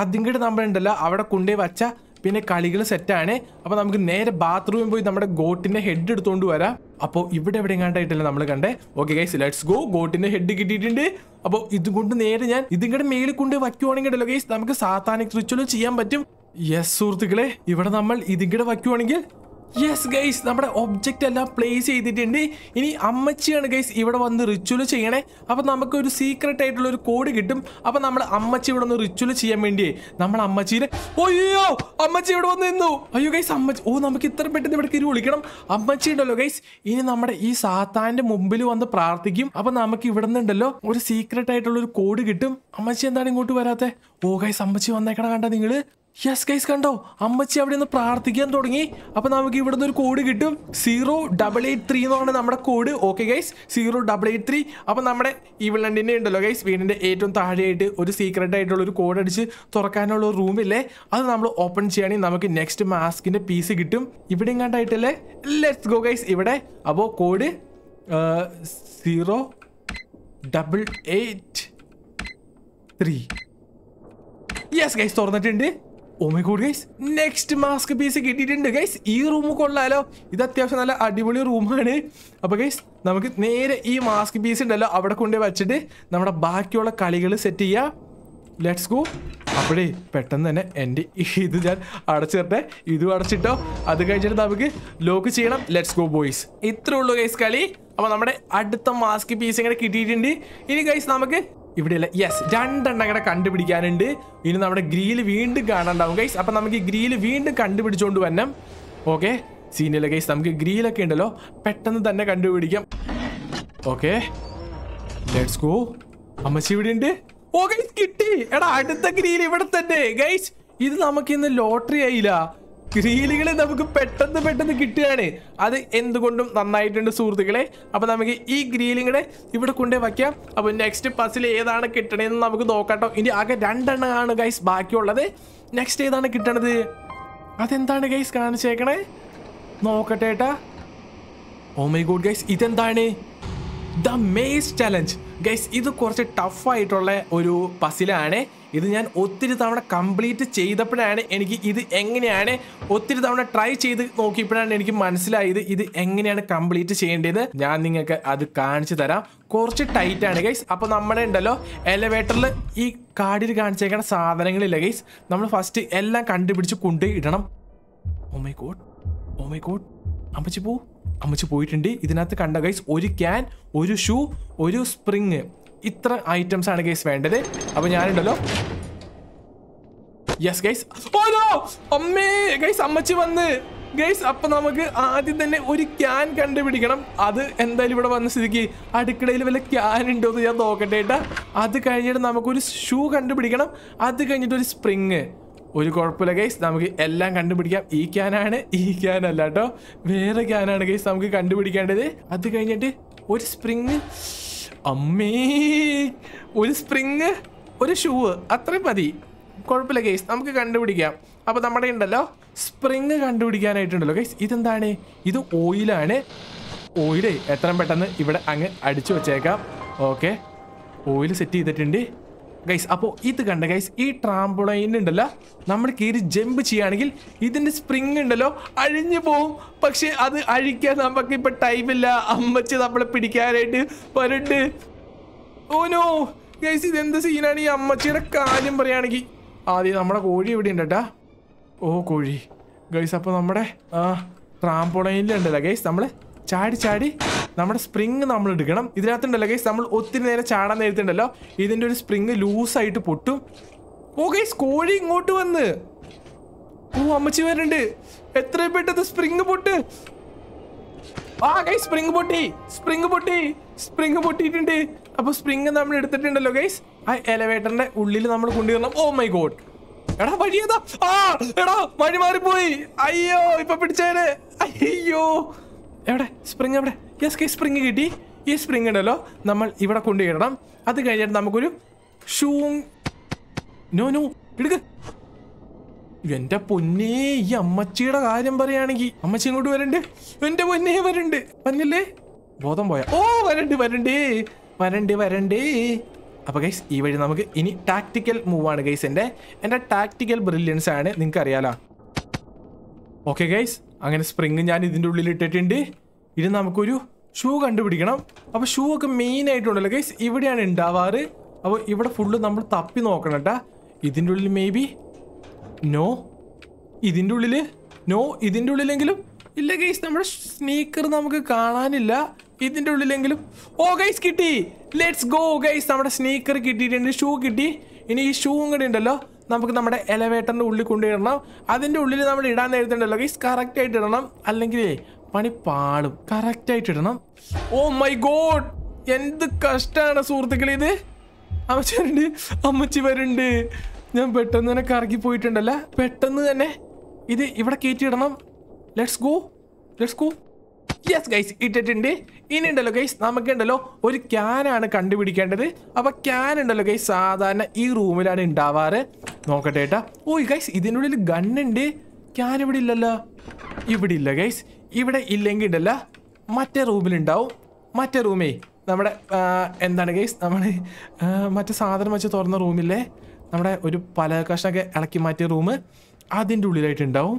അതും നമ്മൾ ഉണ്ടല്ലോ അവിടെ കൊണ്ടേ വച്ച പിന്നെ കളികൾ സെറ്റാണ് അപ്പോൾ നമുക്ക് നേരെ ബാത്റൂമിൽ പോയി നമ്മുടെ ഗോട്ടിന്റെ ഹെഡ് എടുത്തുകൊണ്ട് വരാം അപ്പോ ഇവിടെ എവിടെ കണ്ടായിട്ടില്ല നമ്മൾ കണ്ടേ ഓക്കെ ഗൈസ് ലെറ്റ്സ് ഗോ ഗോട്ടിന്റെ ഹെഡ് കിട്ടിയിട്ടുണ്ട് അപ്പോൾ ഇതുകൊണ്ട് നേരെ ഞാൻ ഇതിങ്ങടെ മേളിൽ കൊണ്ട് വയ്ക്കുവാണെങ്കിൽ ഗൈസ് നമുക്ക് സാത്താനിക് റിച്വലും ചെയ്യാൻ പറ്റും യെസ് സുഹൃത്തുക്കളെ ഇവിടെ നമ്മൾ ഇതിങ്ങടെ വയ്ക്കുവാണെങ്കിൽ യെസ് ഗൈസ് നമ്മുടെ ഒബ്ജക്റ്റ് എല്ലാം പ്ലേസ് ചെയ്തിട്ടുണ്ട് ഇനി അമ്മച്ചിയാണ് ഗൈസ് ഇവിടെ വന്ന് റിച്വൽ ചെയ്യണേ അപ്പോൾ നമുക്ക് ഒരു സീക്രട്ട് ആയിട്ടുള്ള ഒരു കോഡ് കിട്ടും അപ്പോൾ നമ്മൾ അമ്മച്ചി ഇവിടെ ഒന്ന് റിച്വൽ ചെയ്യാൻ വേണ്ടിയേ നമ്മൾ അമ്മച്ചീനെ അയ്യോ അമ്മച്ചി ഇവിടെ വന്ന് നിന്നു അയ്യോ ഗൈസ് അമ്മച്ചി ഓ നമുക്ക് ഇത്ര പെട്ടെന്ന് ഇവിടെ കിരി വിളിക്കണം അമ്മച്ചി ഉണ്ടല്ലോ ഗൈസ് ഇനി നമ്മുടെ ഈ സാത്താൻ്റെ മുമ്പിൽ വന്ന് പ്രാർത്ഥിക്കും അപ്പോൾ നമുക്ക് ഇവിടെ നിന്നുണ്ടല്ലോ ഒരു സീക്രട്ട് ആയിട്ടുള്ള ഒരു കോഡ് കിട്ടും അമ്മച്ചി എന്താണ് ഇങ്ങോട്ട് വരാത്തേ ഓ ഗൈസ് അമ്മച്ചി വന്നേക്കണം കണ്ട നിങ്ങൾ യെസ് ഗൈസ് കണ്ടോ അമ്മച്ചി അവിടെ നിന്ന് പ്രാർത്ഥിക്കാൻ തുടങ്ങി അപ്പൊ നമുക്ക് ഇവിടെ നിന്ന് ഒരു കോഡ് കിട്ടും സീറോ ഡബിൾ എയ്റ്റ് ത്രീ എന്നാണ് നമ്മുടെ code okay guys zero double eight three അപ്പൊ നമ്മുടെ ഇവിളണ്ടിൻ്റെ ഉണ്ടല്ലോ ഗൈസ് വീടിന്റെ ഏറ്റവും താഴെയായിട്ട് ഒരു സീക്രട്ട് ആയിട്ടുള്ള ഒരു കോഡ് അടിച്ച് തുറക്കാനുള്ള ഒരു റൂമില്ലേ അത് നമ്മൾ ഓപ്പൺ ചെയ്യുകയാണെങ്കിൽ നമുക്ക് നെക്സ്റ്റ് മാസ്കിന്റെ പീസ് കിട്ടും ഇവിടെ എങ്ങാണ്ടായിട്ടല്ലേ ലെറ്റ്സ് ഗോ ഗൈസ് ഇവിടെ അപ്പോ code zero double eight three yes guys തുറന്നിട്ടുണ്ട് oh my god next mask piece കിട്ടിയിട്ടുണ്ട് ഗൈസ് ഈ റൂം കൊള്ളാലോ ഇത് അത്യാവശ്യം നല്ല അടിപൊളി റൂമാണ് അപ്പോൾ ഗൈസ് നമുക്ക് നേരെ ഈ മാസ്ക് പീസ് ഉണ്ടല്ലോ അവിടെ കൊണ്ടുപോയി വെച്ചിട്ട് നമ്മുടെ ബാക്കിയുള്ള കളികൾ സെറ്റ് ചെയ്യാം ലെറ്റ്സ് ഗോ അപ്പോഴേ പെട്ടെന്ന് തന്നെ എൻ്റെ ഇത് ഞാൻ അടച്ചിട്ടെ ഇതും അടച്ചിട്ടോ അത് കഴിഞ്ഞിട്ട് നമുക്ക് ലോക്ക് ചെയ്യണം ലെറ്റ്സ് ഗോ ബോയ്സ് ഇത്രേ ഉള്ളൂ ഗൈസ് കളി അപ്പോൾ നമ്മുടെ അടുത്ത മാസ്ക് പീസ് ഇങ്ങനെ കിട്ടിയിട്ടുണ്ട് ഇനി ഗൈസ് നമുക്ക് ഇവിടെ അല്ലേ യെസ് രണ്ടെണ്ണം കൂടെ കണ്ടുപിടിക്കാനുണ്ട് ഇനി നമ്മുടെ ഗ്രീല് വീണ്ടും കാണാണ്ടാവും ഗൈസ് അപ്പം നമുക്ക് ഈ ഗ്രീല് വീണ്ടും കണ്ടുപിടിച്ചുകൊണ്ട് വന്നം ഓക്കെ സീനിയല്ല ഗൈസ് നമുക്ക് ഗ്രീലൊക്കെ ഉണ്ടല്ലോ പെട്ടെന്ന് തന്നെ കണ്ടുപിടിക്കാം ഓക്കെ ലെറ്റ്സ് ഗോ അമ്മച്ചി ഇവിടെ ഉണ്ട് ഓ oh, ഗൈസ് കിട്ടി എടാ അടുത്ത ഗ്രീൽ ഇവിടെ തന്നെ ഗൈസ് ഇത് നമുക്ക് ഇന്ന് ലോട്ടറി ആയില്ല സ്ക്രീനുകളെ നമുക്ക് പെട്ടെന്ന് പെട്ടെന്ന് കിട്ടുകയാണ് അത് എന്തുകൊണ്ടും നന്നായിട്ടുണ്ട് സുഹൃത്തുക്കളെ അപ്പോൾ നമുക്ക് ഈ ഗ്രീലിങ്ങടെ ഇവിടെ കൊണ്ടേ വയ്ക്കാം അപ്പോൾ നെക്സ്റ്റ് പസിൽ ഏതാണ് കിട്ടണതെന്ന് നമുക്ക് നോക്കാട്ടോ ഇനി ആകെ രണ്ടെണ്ണമാണ് ഗൈസ് ബാക്കിയുള്ളത് നെക്സ്റ്റ് ഏതാണ് കിട്ടണത് അതെന്താണ് ഗൈസ് കാണിച്ചേക്കണേ നോക്കട്ടെ ഏട്ടാ ഓ മൈ ഗോഡ് ഗൈസ് ഇതെന്താണ് ദ മേസ് ചലഞ്ച് ഗൈസ് ഇത് കുറച്ച് ടഫായിട്ടുള്ള ഒരു പസിലാണ് ഇത് ഞാൻ ഒത്തിരി തവണ കംപ്ലീറ്റ് ചെയ്തപ്പോഴാണ് എനിക്ക് ഇത് എങ്ങനെയാണ് ഒത്തിരി തവണ ട്രൈ ചെയ്ത് നോക്കിയപ്പോഴാണ് എനിക്ക് മനസ്സിലായത് ഇത് എങ്ങനെയാണ് കംപ്ലീറ്റ് ചെയ്യേണ്ടത് ഞാൻ നിങ്ങൾക്ക് അത് കാണിച്ചു തരാം കുറച്ച് ടൈറ്റ് ആണ് ഗൈസ് അപ്പോൾ നമ്മുടെ ഉണ്ടല്ലോ എലവേറ്ററിൽ ഈ കാടിൽ കാണിച്ചേക്കുന്ന സാധനങ്ങളില്ല ഗൈസ് നമ്മൾ ഫസ്റ്റ് എല്ലാം കണ്ടുപിടിച്ച് കൊണ്ട് ഇടണം ഓമൈ കോട്ട് ഓമൈ കോട്ട് അമ്മച്ചി പോ അമ്മച്ചി പോയിട്ടുണ്ട് ഇതിനകത്ത് കണ്ട ഗൈസ് ഒരു ക്യാൻ ഒരു ഷൂ ഒരു സ്പ്രിങ് ഇത്ര ഐറ്റംസ് ആണ് ഗൈസ് വേണ്ടത് അപ്പോൾ ഞാനുണ്ടല്ലോ യെസ് ഗൈസ് ഓരോ അമ്മേ ഗൈസ് അമ്മച്ചി വന്ന് ഗൈസ് അപ്പൊ നമുക്ക് ആദ്യം തന്നെ ഒരു ക്യാൻ കണ്ടുപിടിക്കണം അത് എന്തായാലും ഇവിടെ വന്ന സ്ഥിതിക്ക് അടുക്കളയിൽ വല്ല ക്യാൻ ഉണ്ടോ എന്ന് ഞാൻ നോക്കട്ടെ ഏട്ടാ അത് കഴിഞ്ഞിട്ട് നമുക്കൊരു ഷൂ കണ്ടുപിടിക്കണം അത് കഴിഞ്ഞിട്ട് ഒരു സ്പ്രിങ് ഒരു കുഴപ്പമില്ല ഗൈസ് നമുക്ക് എല്ലാം കണ്ടുപിടിക്കാം ഈ ക്യാനാണ് ഈ ക്യാൻ അല്ല കേട്ടോ വേറെ ക്യാനാണ് ഗൈസ് നമുക്ക് കണ്ടുപിടിക്കേണ്ടത് അത് കഴിഞ്ഞിട്ട് ഒരു സ്പ്രിങ് അമ്മേ ഒരു സ്പ്രിങ് ഒരു ഷൂ അത്രയും മതി കുഴപ്പമില്ല കേസ് നമുക്ക് കണ്ടുപിടിക്കാം അപ്പോൾ നമ്മുടെ ഉണ്ടല്ലോ സ്പ്രിങ് കണ്ടുപിടിക്കാനായിട്ടുണ്ടല്ലോ കേസ് ഇതെന്താണ് ഇത് ഓയിലാണ് ഓയിലേ എത്രയും പെട്ടെന്ന് ഇവിടെ അങ്ങ് അടിച്ചു വെച്ചേക്കാം ഓക്കെ ഓയിൽ സെറ്റ് ചെയ്തിട്ടുണ്ട് ഗൈസ് അപ്പോൾ ഇത് കണ്ട ഗൈസ് ഈ ട്രാംപുളൈൻ ഉണ്ടല്ലോ നമ്മൾ കയറി ജമ്പ് ചെയ്യുകയാണെങ്കിൽ ഇതിൻ്റെ സ്പ്രിങ് ഉണ്ടല്ലോ അഴിഞ്ഞു പോവും പക്ഷേ അത് അഴിക്കാൻ നമുക്ക് ഇപ്പം ടൈമില്ല അമ്മച്ച് നമ്മളെ പിടിക്കാനായിട്ട് വരുന്നുണ്ട് ഓനോ oh ഗൈസ് ഇതെന്ത് സീനാണ് ഈ അമ്മച്ചിയുടെ കാര്യം പറയുകയാണെങ്കിൽ ആദ്യം നമ്മുടെ കോഴി ഇവിടെ ഉണ്ടട്ടാ ഓ കോഴി ഗൈസ് അപ്പോൾ നമ്മുടെ ഉണ്ടല്ലോ ഗൈസ് നമ്മൾ ചാടി ചാടി നമ്മുടെ സ്പ്രിങ് നമ്മൾ എടുക്കണം ഇതിനകത്തുണ്ടല്ലോ ഗൈസ് നമ്മൾ ഒത്തിരി നേരം ചാടാൻ നേരത്തുണ്ടല്ലോ ഇതിൻ്റെ ഒരു സ്പ്രിങ് ലൂസായിട്ട് പൊട്ടും ഓ ഗൈസ് കോഴി ഇങ്ങോട്ട് വന്ന് ഓ അമ്മച്ചി വരുന്നുണ്ട് എത്രയും പെട്ടെന്ന് സ്പ്രിങ് പൊട്ട് ആ ഗൈസ് സ്പ്രിങ് പൊട്ടി സ്പ്രിങ് പൊട്ടി സ്പ്രിങ് പൊട്ടിയിട്ടുണ്ട് അപ്പൊ സ്പ്രിങ് നമ്മൾ എടുത്തിട്ടുണ്ടല്ലോ ഗൈസ് ആ എലവേറ്ററിന്റെ ഉള്ളിൽ നമ്മൾ കൊണ്ടുവരണം ഓ മൈ ഗോഡ് എടാ വഴിയതാ ആ എടാ വഴി മാറിപ്പോയി അയ്യോ ഇപ്പൊ പിടിച്ചേനെ അയ്യോ എവിടെ സ്പ്രിങ് എവിടെ യെസ് കൈ സ്പ്രിങ് കിട്ടി ഈ സ്പ്രിങ് ഉണ്ടല്ലോ നമ്മൾ ഇവിടെ കൊണ്ടുവരണം അത് കഴിഞ്ഞിട്ട് നമുക്കൊരു ഷൂ നോ നോ എടുക്ക എന്റെ പൊന്നേ ഈ അമ്മച്ചിയുടെ കാര്യം പറയുകയാണെങ്കിൽ അമ്മച്ചി ഇങ്ങോട്ട് വരണ്ട് എന്റെ പൊന്നേ വരണ്ട് വന്നില്ലേ ബോധം പോയ ഓ വരണ്ട് വരണ്ടേ വരണ്ട് വരണ്ടേ അപ്പോൾ ഗൈസ് ഈ വഴി നമുക്ക് ഇനി ടാക്ടിക്കൽ മൂവാണ് ഗൈസ് എന്റെ എന്റെ ടാക്ടിക്കൽ ബ്രില്യൻസ് ആണ് നിങ്ങൾക്ക് അറിയാലോ ഓക്കെ ഗൈസ് അങ്ങനെ സ്പ്രിങ് ഞാൻ ഇതിൻ്റെ ഉള്ളിൽ ഇട്ടിട്ടുണ്ട് ഇനി നമുക്കൊരു ഷൂ കണ്ടുപിടിക്കണം അപ്പോൾ ഷൂ ഒക്കെ മെയിൻ ആയിട്ടുണ്ടല്ലോ ഗൈസ് ഇവിടെയാണ് ഉണ്ടാവാറ് അപ്പോൾ ഇവിടെ ഫുള്ള് നമ്മൾ തപ്പി നോക്കണം കേട്ടാ ഇതിൻ്റെ ഉള്ളിൽ മേ ബി നോ ഇതിൻ്റെ ഉള്ളിൽ നോ ഇതിൻ്റെ ഉള്ളിലെങ്കിലും ഇല്ല ഗൈസ് നമ്മുടെ സ്നീക്കർ നമുക്ക് കാണാനില്ല ഇതിൻ്റെ ഉള്ളിലെങ്കിലും ഓ ഗൈസ് കിട്ടി ലെറ്റ്സ് ഗോ ഗൈസ് നമ്മുടെ സ്നീക്കർ കിട്ടിയിട്ടുണ്ട് ഷൂ കിട്ടി ഇനി ഈ ഷൂവും കൂടെ ഉണ്ടല്ലോ നമുക്ക് നമ്മുടെ എലവേറ്ററിൻ്റെ ഉള്ളിൽ കൊണ്ടുവരണം അതിൻ്റെ ഉള്ളിൽ നമ്മൾ ഇടാൻ നേരത്തുണ്ടല്ലോ ഗൈസ് കറക്റ്റായിട്ട് ഇടണം അല്ലെങ്കിൽ പണി പാടും കറക്റ്റ് ആയിട്ട് ഇടണം ഓ മൈ ഗോഡ് എന്ത് കഷ്ടാണ് സുഹൃത്തുക്കളെ ഇത് അമ്മച്ചരുണ്ട് അമ്മച്ചി വരുണ്ട് ഞാൻ പെട്ടെന്ന് തന്നെ കറക്കി പോയിട്ടുണ്ടല്ല പെട്ടെന്ന് തന്നെ ഇത് ഇവിടെ കയറ്റി ഇടണം let's go let's go yes guys ഇട്ടിട്ടുണ്ട് ഇനി ഉണ്ടല്ലോ ഗൈസ് നമുക്കുണ്ടല്ലോ ഒരു ക്യാനാണ് കണ്ടുപിടിക്കേണ്ടത് അപ്പൊ ക്യാൻ ഉണ്ടല്ലോ ഗൈസ് സാധാരണ ഈ റൂമിലാണ് ഉണ്ടാവാറ് നോക്കട്ടെ ഏട്ടാ ഓ oh, ഗൈസ് ഇതിനുള്ളിൽ ഗണ്ണുണ്ട് ക്യാൻ ഇവിടെ ഇല്ലല്ലോ ഇവിടെ ഇല്ല ഗൈസ് ഇവിടെ ഇല്ലെങ്കിൽ ഇടല്ല മറ്റേ റൂമിലുണ്ടാവും മറ്റേ റൂമേ നമ്മുടെ എന്താണ് ഗെയ്സ് നമ്മൾ മറ്റേ സാധനം വെച്ച് തുറന്ന റൂമില്ലേ നമ്മുടെ ഒരു പല കഷ്ണമൊക്കെ ഇളക്കി മാറ്റിയ റൂം അതിൻ്റെ ഉള്ളിലായിട്ടുണ്ടാവും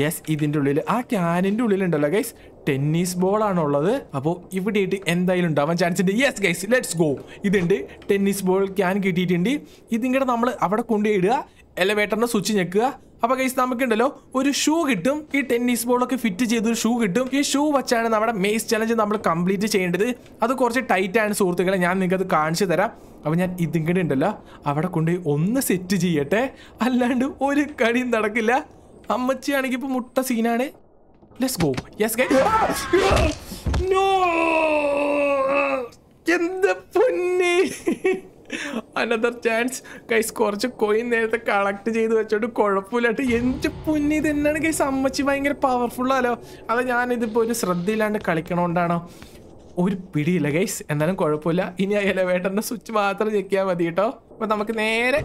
യെസ് ഇതിൻ്റെ ഉള്ളിൽ ആ ക്യാനിൻ്റെ ഉള്ളിലുണ്ടല്ലോ ഗൈസ് ടെന്നീസ് ബോളാണ് ഉള്ളത് അപ്പോൾ ഇവിടെയിട്ട് എന്തായാലും ഉണ്ടാവാൻ ചാൻസ് ഉണ്ട് യെസ് ഗൈസ് ലെറ്റ്സ് ഗോ ഇതുണ്ട് ടെന്നീസ് ബോൾ ക്യാൻ കിട്ടിയിട്ടുണ്ട് ഇതിങ്ങടെ നമ്മൾ അവിടെ കൊണ്ടുപോയി ഇടുക എലവേറ്ററിന്റെ സ്വിച്ച് ഞെക്കുക അപ്പൊ കൈസ് നമുക്കുണ്ടല്ലോ ഒരു ഷൂ കിട്ടും ഈ ടെന്നീസ് ബോളൊക്കെ ഫിറ്റ് ചെയ്ത് ഒരു ഷൂ കിട്ടും ഈ ഷൂ വെച്ചാണ് നമ്മുടെ മെയ്സ് ചലഞ്ച് നമ്മൾ കംപ്ലീറ്റ് ചെയ്യേണ്ടത് അത് കുറച്ച് ടൈറ്റ് ആണ് സുഹൃത്തുക്കളെ ഞാൻ നിങ്ങൾക്ക് അത് കാണിച്ചു തരാം അപ്പൊ ഞാൻ ഇതിങ്ങടെ ഉണ്ടല്ലോ അവിടെ കൊണ്ടുപോയി ഒന്ന് സെറ്റ് ചെയ്യട്ടെ അല്ലാണ്ട് ഒരു കടിയും നടക്കില്ല അമ്മച്ചി ആണെങ്കി ഇപ്പൊ മുട്ട സീനാണ് ലെറ്റ്സ് ഗോ യെസ് നോ എന്താ അനദർ ചാൻസ് കൈസ് കുറച്ച് കോയിൻ നേരത്തെ കളക്ട് ചെയ്ത് വെച്ചോണ്ട് കുഴപ്പമില്ലാട്ട് എൻ്റെ പൊന്നി ഇതെന്നാണ് കൈസ് അമ്മച്ചി ഭയങ്കര പവർഫുള്ളാലോ അത് ഞാനിതിപ്പോൾ ഒരു ശ്രദ്ധയില്ലാണ്ട് കളിക്കണോണ്ടാണോ ഒരു പിടിയില്ല ഗൈസ് എന്നാലും കുഴപ്പമില്ല ഇനി ആ ഇലവേട്ടറിൻ്റെ സ്വിച്ച് മാത്രം ചെക്കിയാൽ മതി കേട്ടോ അപ്പം നമുക്ക് നേരെ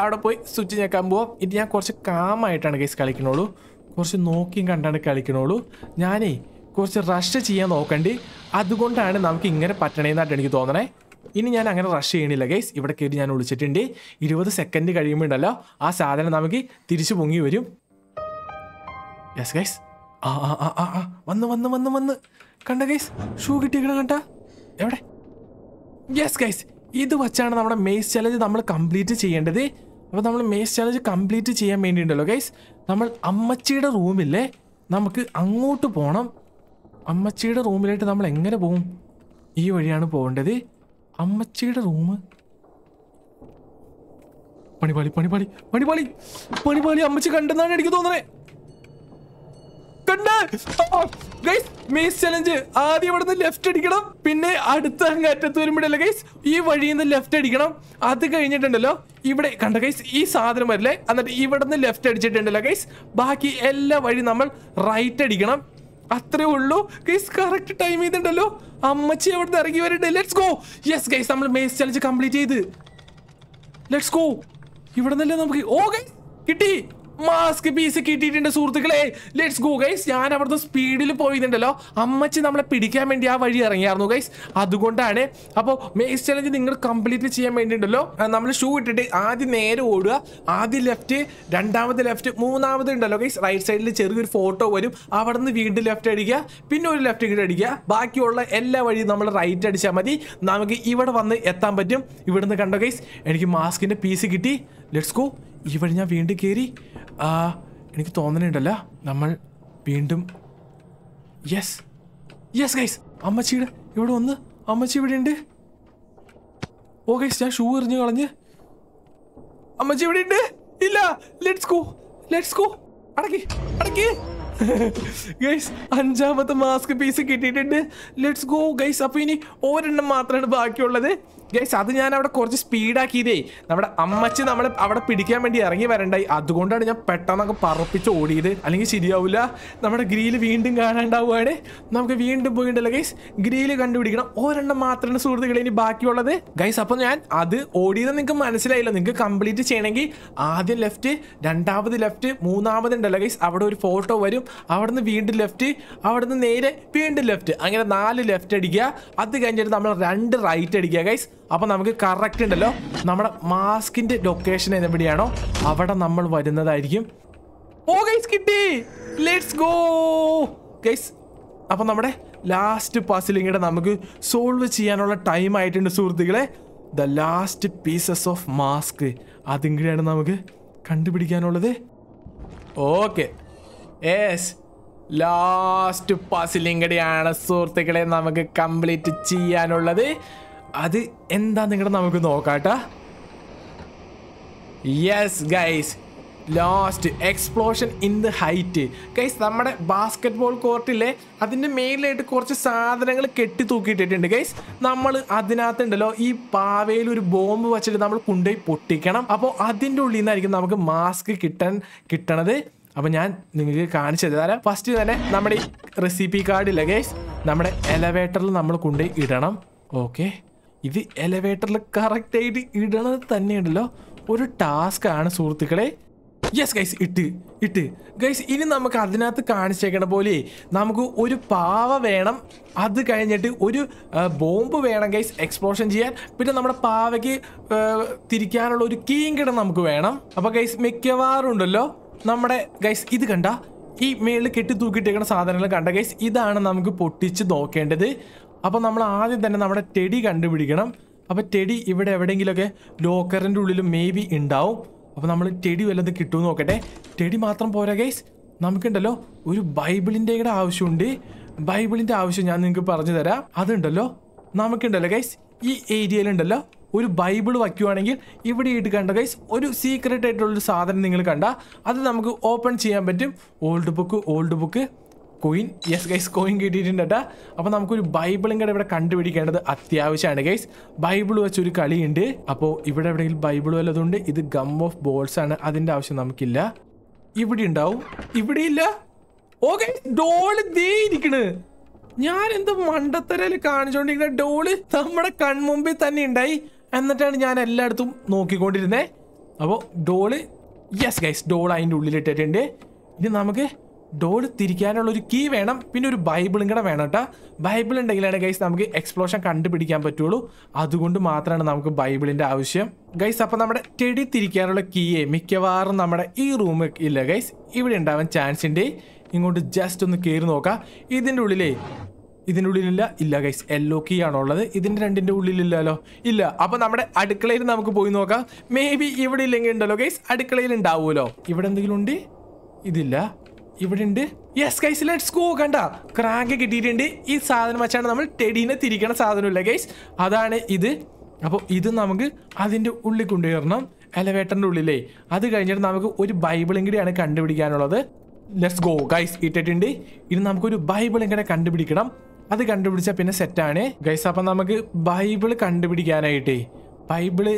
അവിടെ പോയി സ്വിച്ച് ഞെക്കാൻ പോവാം ഇനി ഞാൻ കുറച്ച് കാമായിട്ടാണ് ഗൈസ് കളിക്കണുള്ളൂ കുറച്ച് നോക്കിയും കണ്ടാണ് കളിക്കണുള്ളൂ ഞാനേ കുറച്ച് റഷ് ചെയ്യാൻ നോക്കണ്ടി അതുകൊണ്ടാണ് നമുക്ക് ഇങ്ങനെ പറ്റണേന്നായിട്ട് എനിക്ക് തോന്നണേ ഇനി ഞാൻ അങ്ങനെ റഷ് ചെയ്യണില്ല ഗൈസ് ഇവിടെ കയറി ഞാൻ വിളിച്ചിട്ടുണ്ട് ഇരുപത് സെക്കൻഡ് കഴിയുമ്പോൾ ഉണ്ടല്ലോ ആ സാധനം നമുക്ക് തിരിച്ചു പൊങ്ങി വരും യെസ് ഗൈസ് ആ ആ ആ ആ ആ വന്ന് വന്ന് വന്ന് വന്ന് കണ്ട ഗൈസ് ഷൂ കിട്ടിയിരിക്കണം കണ്ട എവിടെ യെസ് ഗൈസ് ഇത് വച്ചാണ് നമ്മുടെ മെയ്സ് ചലഞ്ച് നമ്മൾ കംപ്ലീറ്റ് ചെയ്യേണ്ടത് അപ്പോൾ നമ്മൾ മെയ്സ് ചലഞ്ച് കംപ്ലീറ്റ് ചെയ്യാൻ ഉണ്ടല്ലോ ഗൈസ് നമ്മൾ അമ്മച്ചിയുടെ റൂമില്ലേ നമുക്ക് അങ്ങോട്ട് പോകണം അമ്മച്ചിയുടെ റൂമിലായിട്ട് നമ്മൾ എങ്ങനെ പോകും ഈ വഴിയാണ് പോകേണ്ടത് അമ്മച്ചിയുടെ റൂം പണിപാളി പണിപാളി പണിപാളി പണിപാളി അമ്മച്ചി കണ്ടെന്നാണ് എനിക്ക് തോന്നണേ ചലഞ്ച് ആദ്യം അടിക്കണം പിന്നെ അടുത്ത അങ്ങറ്റത്ത് വരുമ്പോഴല്ലേ ഗൈസ് ഈ വഴിയിൽ നിന്ന് ലെഫ്റ്റ് അടിക്കണം അത് കഴിഞ്ഞിട്ടുണ്ടല്ലോ ഇവിടെ കണ്ട ഗൈസ് ഈ സാധനം വരില്ലേ എന്നിട്ട് നിന്ന് ലെഫ്റ്റ് അടിച്ചിട്ടുണ്ടല്ലോ ഗൈസ് ബാക്കി എല്ലാ വഴി നമ്മൾ റൈറ്റ് അടിക്കണം അത്രേ ഉള്ളൂ ഗൈസ് കറക്റ്റ് ടൈം ചെയ്തിട്ടുണ്ടല്ലോ അമ്മച്ചി അവിടെ ഇറങ്ങി വരട്ടെ ലെറ്റ്സ് ഗോ യെസ് ഗൈസ് നമ്മൾ മേസ് ചലഞ്ച് കംപ്ലീറ്റ് ചെയ്ത് ലെറ്റ്സ് ഗോ ഇവിടെ നിന്നല്ലേ നമുക്ക് ഓ oh, ഗൈസ് കിട്ടി മാസ്ക് പീസ് കിട്ടിയിട്ടുണ്ട് സുഹൃത്തുക്കളെ ലെറ്റ്സ് ഗോ ഗൈസ് ഞാൻ അവിടുന്ന് സ്പീഡിൽ പോയിരുന്നുണ്ടല്ലോ അമ്മച്ചി നമ്മളെ പിടിക്കാൻ വേണ്ടി ആ വഴി ഇറങ്ങിയായിരുന്നു ഗൈസ് അതുകൊണ്ടാണ് അപ്പോൾ മേസ് ചലഞ്ച് നിങ്ങൾ കംപ്ലീറ്റ്ലി ചെയ്യാൻ വേണ്ടിയിട്ടുണ്ടല്ലോ നമ്മൾ ഷൂ ഇട്ടിട്ട് ആദ്യം നേരെ ഓടുക ആദ്യം ലെഫ്റ്റ് രണ്ടാമത് ലെഫ്റ്റ് മൂന്നാമത് ഉണ്ടല്ലോ ഗൈസ് റൈറ്റ് സൈഡിൽ ചെറിയൊരു ഫോട്ടോ വരും അവിടുന്ന് വീണ്ടും ലെഫ്റ്റ് അടിക്കുക പിന്നെ ഒരു ലെഫ്റ്റ് ഇങ്ങോട്ട് അടിക്കുക ബാക്കിയുള്ള എല്ലാ വഴിയും നമ്മൾ റൈറ്റ് അടിച്ചാൽ മതി നമുക്ക് ഇവിടെ വന്ന് എത്താൻ പറ്റും ഇവിടുന്ന് കണ്ടോ ഗൈസ് എനിക്ക് മാസ്കിൻ്റെ പീസ് കിട്ടി ലെറ്റ്സ് ഗോ ഈ വഴി ഞാൻ വീണ്ടും കയറി എനിക്ക് തോന്നണുണ്ടല്ല നമ്മൾ വീണ്ടും യെസ് യെസ് ഗൈസ് അമ്മച്ചിയുടെ ഇവിടെ വന്ന് അമ്മച്ചി ഇവിടെ ഉണ്ട് ഓ oh, ഗൈസ് ഞാൻ ഷൂ എറിഞ്ഞു കളഞ്ഞ് അമ്മച്ചി ഇവിടെ ഉണ്ട് ഇല്ല ലെറ്റ്സ് ഗോ ലെറ്റ്സ് ഗോ അടക്കി അടക്കി ഗൈസ് അഞ്ചാമത്തെ മാസ്ക് പീസ് കിട്ടിയിട്ടുണ്ട് ലെറ്റ്സ് ഗോ ഗൈസ് അപ്പോൾ ഇനി ഒരെണ്ണം മാത്രമാണ് ബാക്കിയുള്ളത് ഗൈസ് അത് ഞാൻ അവിടെ കുറച്ച് സ്പീഡാക്കിയതേ നമ്മുടെ അമ്മച്ചി നമ്മളെ അവിടെ പിടിക്കാൻ വേണ്ടി ഇറങ്ങി വരണ്ടായി അതുകൊണ്ടാണ് ഞാൻ പെട്ടെന്നൊക്കെ പറപ്പിച്ച് ഓടിയത് അല്ലെങ്കിൽ ശരിയാവില്ല നമ്മുടെ ഗ്രീല് വീണ്ടും കാണാണ്ടാവുകയാണ് നമുക്ക് വീണ്ടും പോയിട്ടുണ്ടല്ലോ ഗൈസ് ഗ്രീല് കണ്ടുപിടിക്കണം ഒരെണ്ണം മാത്രമാണ് സുഹൃത്തുക്കളെ ഇനി ബാക്കിയുള്ളത് ഗൈസ് അപ്പോൾ ഞാൻ അത് ഓടിയത് നിങ്ങൾക്ക് മനസ്സിലായില്ല നിങ്ങൾക്ക് കംപ്ലീറ്റ് ചെയ്യണമെങ്കിൽ ആദ്യം ലെഫ്റ്റ് രണ്ടാമത് ലെഫ്റ്റ് മൂന്നാമത് ഉണ്ടല്ലോ ഗൈസ് അവിടെ ഒരു ഫോട്ടോ വരും അവിടെ നിന്ന് വീണ്ടും ലെഫ്റ്റ് അവിടെ നിന്ന് നേരെ വീണ്ടും ലെഫ്റ്റ് അങ്ങനെ നാല് ലെഫ്റ്റ് അടിക്കുക അത് കഴിഞ്ഞിട്ട് നമ്മൾ രണ്ട് റൈറ്റ് അടിക്കുക ഗൈസ് അപ്പോൾ നമുക്ക് കറക്റ്റ് ഉണ്ടല്ലോ നമ്മുടെ മാസ്കിന്റെ ലൊക്കേഷൻ എവിടെയാണോ അവിടെ നമ്മൾ വരുന്നതായിരിക്കും ഓ ഗൈസ് കിട്ടി ലെറ്റ്സ് ഗോ ഗൈസ് അപ്പോൾ നമ്മുടെ ലാസ്റ്റ് പസിലിങ്ങടെ നമുക്ക് സോൾവ് ചെയ്യാനുള്ള ടൈം ആയിട്ടുണ്ട് സുഹൃത്തുക്കളെ the last pieces of mask അതും കൂടെയാണ് നമുക്ക് കണ്ടുപിടിക്കാനുള്ളത് ഓക്കെ ഏസ് ലാസ്റ്റ് പസിലിങ്ങടെയാണ് സുഹൃത്തുക്കളെ നമുക്ക് കംപ്ലീറ്റ് ചെയ്യാനുള്ളത് അത് എന്താ നിങ്ങളുടെ നമുക്ക് നോക്കാട്ട yes guys last explosion in the height guys നമ്മുടെ ബാസ്കറ്റ് ബോൾ കോർട്ടിലെ അതിൻ്റെ മെയിലായിട്ട് കുറച്ച് സാധനങ്ങൾ കെട്ടി തൂക്കിയിട്ടിട്ടുണ്ട് ഗൈസ് നമ്മൾ അതിനകത്തുണ്ടല്ലോ ഈ പാവയിൽ ഒരു ബോംബ് വെച്ചിട്ട് നമ്മൾ കൊണ്ടുപോയി പൊട്ടിക്കണം അപ്പോൾ അതിൻ്റെ ഉള്ളിൽ നിന്നായിരിക്കും നമുക്ക് മാസ്ക് കിട്ടാൻ കിട്ടണത് അപ്പോൾ ഞാൻ നിങ്ങൾക്ക് കാണിച്ചു തരാം ഫസ്റ്റ് തന്നെ നമ്മുടെ ഈ റെസിപ്പി കാർഡില്ല ഗൈസ് നമ്മുടെ എലവേറ്ററിൽ നമ്മൾ കൊണ്ടുപോയി ഇടണം ഓക്കെ ഇത് എലവേറ്ററിൽ കറക്റ്റായിട്ട് ഇടണത് തന്നെയുണ്ടല്ലോ ഒരു ടാസ്ക് ആണ് സുഹൃത്തുക്കളെ യെസ് ഗൈസ് ഇട്ട് ഇട്ട് ഗൈസ് ഇനി നമുക്ക് അതിനകത്ത് കാണിച്ചേക്കണ പോലെ നമുക്ക് ഒരു പാവ വേണം അത് കഴിഞ്ഞിട്ട് ഒരു ബോംബ് വേണം ഗൈസ് എക്സ്പ്ലോഷൻ ചെയ്യാൻ പിന്നെ നമ്മുടെ പാവയ്ക്ക് തിരിക്കാനുള്ള ഒരു കീങ്കിടം നമുക്ക് വേണം അപ്പോൾ ഗൈസ് മിക്കവാറും ഉണ്ടല്ലോ നമ്മുടെ ഗൈസ് ഇത് കണ്ട ഈ മേളിൽ കെട്ടി തൂക്കിയിട്ടേക്കുന്ന സാധനങ്ങൾ കണ്ട ഗൈസ് ഇതാണ് നമുക്ക് പൊട്ടിച്ച് നോക്കേണ്ടത് അപ്പോൾ നമ്മൾ ആദ്യം തന്നെ നമ്മുടെ ടെടി കണ്ടുപിടിക്കണം അപ്പോൾ ടെടി ഇവിടെ എവിടെയെങ്കിലുമൊക്കെ ലോക്കറിൻ്റെ ഉള്ളിൽ മേ ബി ഉണ്ടാവും അപ്പോൾ നമ്മൾ ടെടി വല്ലതും കിട്ടുമെന്ന് നോക്കട്ടെ ടെടി മാത്രം പോരാ ഗൈസ് നമുക്കുണ്ടല്ലോ ഒരു ബൈബിളിൻ്റെ കൂടെ ആവശ്യമുണ്ട് ബൈബിളിൻ്റെ ആവശ്യം ഞാൻ നിങ്ങൾക്ക് പറഞ്ഞു തരാം അതുണ്ടല്ലോ നമുക്കുണ്ടല്ലോ ഗൈസ് ഈ ഏരിയയിലുണ്ടല്ലോ ഒരു ബൈബിൾ വയ്ക്കുവാണെങ്കിൽ ഇവിടെ ഇട്ട് കണ്ട ഗൈസ് ഒരു സീക്രട്ടായിട്ടുള്ളൊരു സാധനം നിങ്ങൾ കണ്ട അത് നമുക്ക് ഓപ്പൺ ചെയ്യാൻ പറ്റും old book old book coin yes guys coin കിട്ടിയിട്ടുണ്ട് കേട്ടോ അപ്പോൾ നമുക്കൊരു ബൈബിളും കൂടെ ഇവിടെ കണ്ടുപിടിക്കേണ്ടത് അത്യാവശ്യമാണ് ഗൈസ് ബൈബിൾ വെച്ചൊരു കളിയുണ്ട് അപ്പോൾ ഇവിടെ എവിടെയെങ്കിലും ബൈബിൾ വല്ലതുകൊണ്ട് ഇത് ഗം ഓഫ് ബോൾസ് ആണ് അതിൻ്റെ ആവശ്യം നമുക്കില്ല ഇവിടെ ഉണ്ടാവും ഇവിടെ ഇല്ല ഓക്കെ ഡോള് ദേ ഇരിക്കണ് ഞാൻ എന്തോ മണ്ടത്തരയിൽ കാണിച്ചുകൊണ്ടിരിക്കുന്ന ഡോള് നമ്മുടെ കൺമുമ്പിൽ തന്നെ ഉണ്ടായി എന്നിട്ടാണ് ഞാൻ എല്ലായിടത്തും നോക്കിക്കൊണ്ടിരുന്നത് അപ്പോൾ ഡോള് യെസ് ഗൈസ് ഡോൾ അതിൻ്റെ ഉള്ളിലിട്ടിട്ടുണ്ട് ഇനി നമുക്ക് ഡോർ തിരിക്കാനുള്ള ഒരു കീ വേണം പിന്നെ ഒരു ബൈബിളും കൂടെ വേണം കേട്ടോ ബൈബിൾ ഉണ്ടെങ്കിലാണ് ഗൈസ് നമുക്ക് എക്സ്പ്ലോഷൻ കണ്ടുപിടിക്കാൻ പറ്റുള്ളൂ അതുകൊണ്ട് മാത്രമാണ് നമുക്ക് ബൈബിളിൻ്റെ ആവശ്യം ഗൈസ് അപ്പോൾ നമ്മുടെ ചെടി തിരിക്കാനുള്ള കീയെ മിക്കവാറും നമ്മുടെ ഈ റൂമിൽ ഇല്ല ഗൈസ് ഇവിടെ ഉണ്ടാവാൻ ചാൻസ് ഉണ്ട് ഇങ്ങോട്ട് ജസ്റ്റ് ഒന്ന് കയറി നോക്കാം ഇതിൻ്റെ ഉള്ളിലേ ഇതിൻ്റെ ഉള്ളിലില്ല ഇല്ല ഗൈസ് യെല്ലോ കീ ആണോ ഉള്ളത് ഇതിൻ്റെ രണ്ടിൻ്റെ ഉള്ളിലില്ലല്ലോ ഇല്ല അപ്പോൾ നമ്മുടെ അടുക്കളയിൽ നമുക്ക് പോയി നോക്കാം മേ ബി ഇവിടെ ഇല്ലെങ്കിൽ ഉണ്ടല്ലോ ഗൈസ് അടുക്കളയിൽ ഉണ്ടാവുമല്ലോ ഇവിടെ എന്തെങ്കിലും ഉണ്ട് ഇതില്ല ഇവിടെ ഉണ്ട് യെസ് ഗൈസ് ലെറ്റ്സ് ഗോ കണ്ട ക്രാങ്ക് കിട്ടിയിട്ടുണ്ട് ഈ സാധനം വെച്ചാണ് നമ്മൾ ടെഡീനെ തിരിക്കണ സാധനമില്ല ഗൈസ് അതാണ് ഇത് അപ്പോൾ ഇത് നമുക്ക് അതിൻ്റെ ഉള്ളിൽ കൊണ്ടുവരണം എലവേറ്ററിൻ്റെ ഉള്ളിലേ അത് കഴിഞ്ഞിട്ട് നമുക്ക് ഒരു ബൈബിളും കൂടിയാണ് കണ്ടുപിടിക്കാനുള്ളത് ലെറ്റ്സ് ഗോ ഗൈസ് ഇട്ടിട്ടുണ്ട് ഇനി നമുക്കൊരു ബൈബിളും കൂടെ കണ്ടുപിടിക്കണം അത് കണ്ടുപിടിച്ചാൽ പിന്നെ സെറ്റാണ് ഗൈസ് അപ്പം നമുക്ക് ബൈബിൾ കണ്ടുപിടിക്കാനായിട്ടേ ബൈബിള്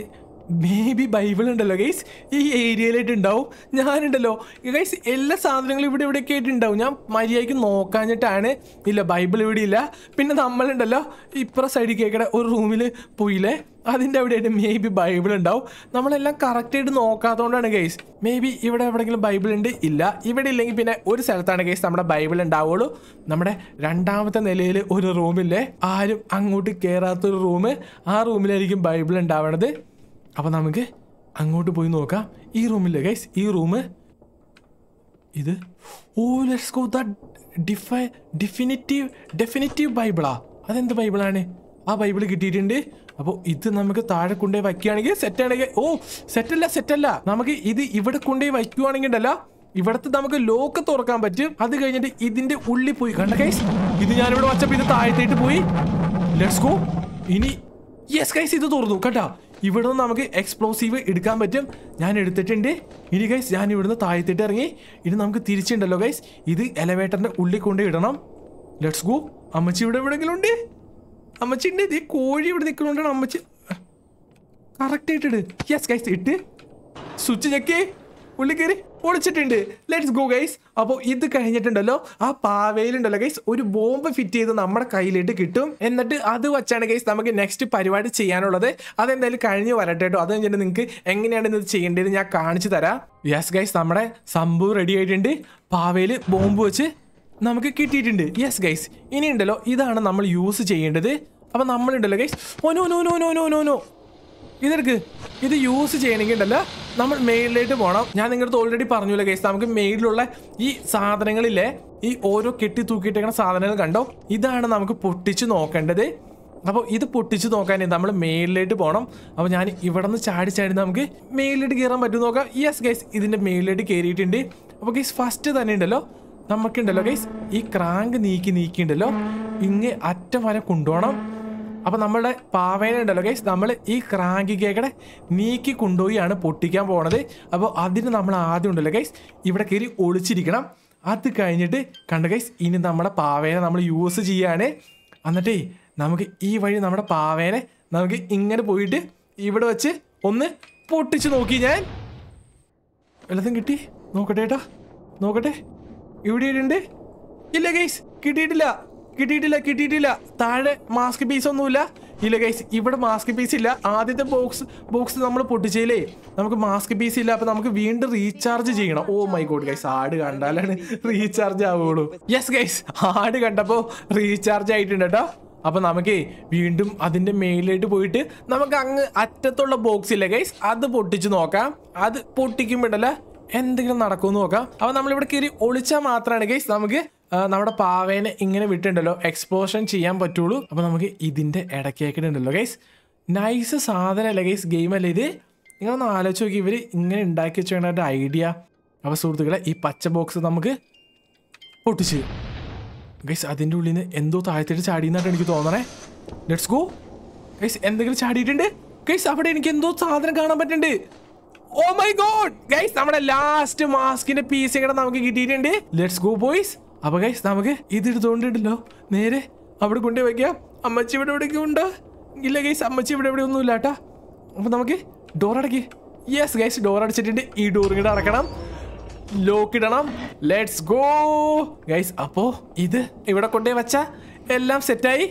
മേ ബി ബൈബിൾ ഉണ്ടല്ലോ ഗൈസ് ഈ ഏരിയയിലായിട്ട് ഉണ്ടാവും ഞാനുണ്ടല്ലോ ഗൈസ് എല്ലാ സാധനങ്ങളും ഇവിടെ ഇവിടെയൊക്കെ ആയിട്ട് ഉണ്ടാവും ഞാൻ മര്യാദയ്ക്ക് നോക്കാഞ്ഞിട്ടാണ് ഇല്ല ബൈബിൾ ഇവിടെ ഇല്ല പിന്നെ നമ്മളുണ്ടല്ലോ ഇപ്പുറ സൈഡിൽ കേൾക്കട ഒരു റൂമിൽ പോയില്ലേ അതിൻ്റെ അവിടെ ആയിട്ട് മേ ബി ബൈബിൾ ഉണ്ടാവും നമ്മളെല്ലാം കറക്റ്റായിട്ട് നോക്കാത്തതുകൊണ്ടാണ് ഗൈസ് മേ ബി ഇവിടെ എവിടെയെങ്കിലും ബൈബിൾ ഉണ്ട് ഇല്ല ഇവിടെ ഇല്ലെങ്കിൽ പിന്നെ ഒരു സ്ഥലത്താണ് ഗൈസ് നമ്മുടെ ബൈബിൾ ഉണ്ടാവുള്ളൂ നമ്മുടെ രണ്ടാമത്തെ നിലയിൽ ഒരു റൂമില്ലേ ആരും അങ്ങോട്ട് കയറാത്തൊരു റൂം ആ റൂമിലായിരിക്കും ബൈബിൾ ഉണ്ടാവണത് അപ്പോൾ നമുക്ക് അങ്ങോട്ട് പോയി നോക്കാം ഈ റൂമില്ല ഗൈസ് ഈ റൂം ഇത് oh let's go the defy definitive definitive ബൈബിളാ അതെന്ത് ബൈബിളാണ് ആ ബൈബിൾ കിട്ടിയിട്ടുണ്ട് അപ്പോൾ ഇത് നമുക്ക് താഴെ കൊണ്ടുപോയി വയ്ക്കുകയാണെങ്കിൽ സെറ്റാണെങ്കിൽ ഓ സെറ്റല്ല സെറ്റല്ല നമുക്ക് ഇത് ഇവിടെ കൊണ്ടുപോയി വയ്ക്കുകയാണെങ്കിൽ ഉണ്ടല്ല ഇവിടുത്തെ നമുക്ക് ലോക്ക് തുറക്കാൻ പറ്റും അത് കഴിഞ്ഞിട്ട് ഇതിന്റെ ഉള്ളിൽ പോയി കണ്ട കൈസ് ഇത് ഞാനിവിടെ വച്ചപ്പോൾ ഇത് താഴത്തേട്ട് പോയി ലെറ്റ്സ് ഗോ ഇനി യെസ് കൈസ് ഇത് തുറന്നു കേട്ടോ ഇവിടെ നിന്ന് നമുക്ക് എക്സ്പ്ലോസീവ് എടുക്കാൻ പറ്റും ഞാൻ എടുത്തിട്ടുണ്ട് ഇനി ഗൈസ് ഞാൻ ഇവിടുന്ന് താഴ്ത്തിട്ട് ഇറങ്ങി ഇനി നമുക്ക് തിരിച്ചുണ്ടല്ലോ ഗൈസ് ഇത് എലവേറ്ററിൻ്റെ ഉള്ളിൽ കൊണ്ട് ഇടണം ലെറ്റ്സ് ഗോ അമ്മച്ചി ഇവിടെ എവിടെയെങ്കിലും ഉണ്ട് അമ്മച്ചി ഉണ്ട് ഇത് കോഴി ഇവിടെ നിൽക്കുന്നുണ്ടാണ് അമ്മച്ചി കറക്റ്റ് ആയിട്ടിട് യെസ് ഗൈസ് ഇട്ട് സ്വിച്ച് ചെക്ക് ഉള്ളിൽ കയറി പൊളിച്ചിട്ടുണ്ട് ലെറ്റ്സ് ഗോ ഗൈസ് അപ്പോൾ ഇത് കഴിഞ്ഞിട്ടുണ്ടല്ലോ ആ പാവയിലുണ്ടല്ലോ ഗൈസ് ഒരു ബോംബ് ഫിറ്റ് ചെയ്ത് നമ്മുടെ കയ്യിലിട്ട് കിട്ടും എന്നിട്ട് അത് വച്ചാണ് ഗൈസ് നമുക്ക് നെക്സ്റ്റ് പരിപാടി ചെയ്യാനുള്ളത് അതെന്തായാലും കഴിഞ്ഞ് വരട്ടെ കേട്ടോ അത് കഴിഞ്ഞിട്ട് നിങ്ങൾക്ക് എങ്ങനെയാണ് ഇത് ചെയ്യേണ്ടത് ഞാൻ കാണിച്ചു തരാം യെസ് ഗൈസ് നമ്മുടെ സംഭവം റെഡി ആയിട്ടുണ്ട് പാവയിൽ ബോംബ് വെച്ച് നമുക്ക് കിട്ടിയിട്ടുണ്ട് യെസ് ഗൈസ് ഇനിയുണ്ടല്ലോ ഇതാണ് നമ്മൾ യൂസ് ചെയ്യേണ്ടത് അപ്പം നമ്മളുണ്ടല്ലോ guys oh no no no no no no no no ഇതെടുക്ക് ഇത് യൂസ് ചെയ്യണമെങ്കിൽ ഉണ്ടല്ലോ നമ്മൾ മെയിലിലേക്ക് പോകണം ഞാൻ നിങ്ങളുടെ അടുത്ത് ഓൾറെഡി പറഞ്ഞില്ല കേസ് നമുക്ക് മെയിലുള്ള ഈ സാധനങ്ങളിലെ ഈ ഓരോ കെട്ടി തൂക്കിയിട്ടേക്കുന്ന സാധനങ്ങൾ കണ്ടോ ഇതാണ് നമുക്ക് പൊട്ടിച്ച് നോക്കേണ്ടത് അപ്പോൾ ഇത് പൊട്ടിച്ച് നോക്കാൻ നമ്മൾ മെയിലിലേക്ക് പോകണം അപ്പോൾ ഞാൻ ഇവിടെ നിന്ന് ചാടി ചാടി നമുക്ക് മെയിലിലേക്ക് കയറാൻ പറ്റും നോക്കാം യെസ് ഗൈസ് ഇതിൻ്റെ മെയിലിലേക്ക് കയറിയിട്ടുണ്ട് അപ്പോൾ ഗൈസ് ഫസ്റ്റ് തന്നെ ഉണ്ടല്ലോ നമുക്കുണ്ടല്ലോ ഗൈസ് ഈ ക്രാങ്ക് നീക്കി നീക്കിയുണ്ടല്ലോ ഇങ്ങ് അറ്റം വരെ കൊണ്ടുപോകണം അപ്പോൾ നമ്മളുടെ പാവേന ഉണ്ടല്ലോ ഗൈസ് നമ്മൾ ഈ ക്രാങ്കി കേക്കടെ നീക്കി കൊണ്ടുപോയാണ് പൊട്ടിക്കാൻ പോണത് അപ്പോൾ അതിന് നമ്മൾ ആദ്യം ഉണ്ടല്ലോ ഗൈസ് ഇവിടെ കയറി ഒളിച്ചിരിക്കണം അത് കഴിഞ്ഞിട്ട് കണ്ട ഗൈസ് ഇനി നമ്മുടെ പാവേനെ നമ്മൾ യൂസ് ചെയ്യാണ് എന്നിട്ടേ നമുക്ക് ഈ വഴി നമ്മുടെ പാവേനെ നമുക്ക് ഇങ്ങനെ പോയിട്ട് ഇവിടെ വെച്ച് ഒന്ന് പൊട്ടിച്ച് നോക്കി ഞാൻ വല്ലതും കിട്ടി നോക്കട്ടെ ഏട്ടാ നോക്കട്ടെ ഇവിടെ ഉണ്ട് ഇല്ല ഗൈസ് കിട്ടിയിട്ടില്ല കിട്ടിയിട്ടില്ല കിട്ടിയിട്ടില്ല താഴെ മാസ്ക് പീസ് ഒന്നുമില്ല ഇല്ല ഗൈസ് ഇവിടെ മാസ്ക് പീസ് ഇല്ല ആദ്യത്തെ ബോക്സ് ബോക്സ് നമ്മൾ പൊട്ടിച്ചേലേ നമുക്ക് മാസ്ക് പീസ് ഇല്ല അപ്പൊ നമുക്ക് വീണ്ടും റീചാർജ് ചെയ്യണം ഓ മൈ ഗോഡ് ഗൈസ് ആട് കണ്ടാലാണ് റീചാർജ് ആവുള്ളൂ യെസ് ഗൈസ് ആട് കണ്ടപ്പോ റീചാർജ് ആയിട്ടുണ്ട് കേട്ടോ അപ്പൊ നമുക്ക് വീണ്ടും അതിന്റെ മേലിലേക്ക് പോയിട്ട് നമുക്ക് അങ്ങ് അറ്റത്തുള്ള ബോക്സ് ഇല്ല ഗൈസ് അത് പൊട്ടിച്ച് നോക്കാം അത് പൊട്ടിക്കുമ്പോഴല്ല എന്തെങ്കിലും നടക്കുമെന്ന് നോക്കാം അപ്പൊ നമ്മളിവിടെ കയറി ഒളിച്ചാൽ മാത്രമാണ് ഗൈസ് നമുക്ക് നമ്മുടെ പാവേനെ ഇങ്ങനെ വിട്ടുണ്ടല്ലോ എക്സ്പോഷൻ ചെയ്യാൻ പറ്റുള്ളൂ അപ്പോൾ നമുക്ക് ഇതിൻ്റെ ഇടയ്ക്കേക്കിടെ ഉണ്ടല്ലോ ഗൈസ് നൈസ് സാധനമല്ലേ ഗൈസ് അല്ലേ ഇത് നിങ്ങളൊന്ന് ആലോചിച്ച് നോക്കി ഇവർ ഇങ്ങനെ ഉണ്ടാക്കി വെച്ചേണ്ട ഐഡിയ അപ്പോൾ സുഹൃത്തുക്കളെ ഈ പച്ച ബോക്സ് നമുക്ക് പൊട്ടിച്ച് ഗൈസ് അതിൻ്റെ ഉള്ളിൽ നിന്ന് എന്തോ താഴത്തേക്ക് ചാടിയെന്നായിട്ട് എനിക്ക് തോന്നണേ ലെറ്റ്സ് ഗോ ഗൈസ് എന്തെങ്കിലും ചാടിയിട്ടുണ്ട് ഗൈസ് അവിടെ എനിക്ക് എന്തോ സാധനം കാണാൻ പറ്റുന്നുണ്ട് ഓ മൈ ഗോഡ് ഗൈസ് നമ്മുടെ ലാസ്റ്റ് മാസ്കിന്റെ പീസ് ഇങ്ങനെ നമുക്ക് കിട്ടിയിട്ടുണ്ട് ലെറ്റ്സ് ഗോ ബോയ്സ് അപകൈസ് ഗൈസ് നമുക്ക് ഇത് എടുത്തോണ്ടിടലോ നേരെ അവിടെ കൊണ്ടുപോയി വയ്ക്കാം അമ്മച്ചി ഇവിടെ എവിടെയൊക്കെ ഉണ്ടോ ഇല്ല ഗൈസ് അമ്മച്ചി ഇവിടെ എവിടെ ഒന്നുമില്ല കേട്ടാ അപ്പൊ നമുക്ക് ഡോർ അടക്കി യെസ് ഗൈസ് ഡോർ അടച്ചിട്ടുണ്ട് ഈ ഡോറും കൂടെ അടക്കണം ലോക്ക് ഇടണം ലെറ്റ്സ് ഗോ ഗൈസ് അപ്പോ ഇത് ഇവിടെ കൊണ്ടുപോയി വെച്ച എല്ലാം സെറ്റായി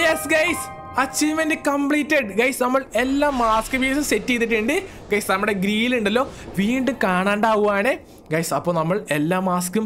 yes guys achievement completed guys നമ്മൾ എല്ലാ മാസ്ക് പീസും സെറ്റ് ചെയ്തിട്ടുണ്ട് ഗൈസ് നമ്മുടെ ഗ്രീൽ ഉണ്ടല്ലോ വീണ്ടും കാണാണ്ടാവുകയാണ് ഗൈസ് അപ്പോൾ നമ്മൾ എല്ലാ മാസ്കും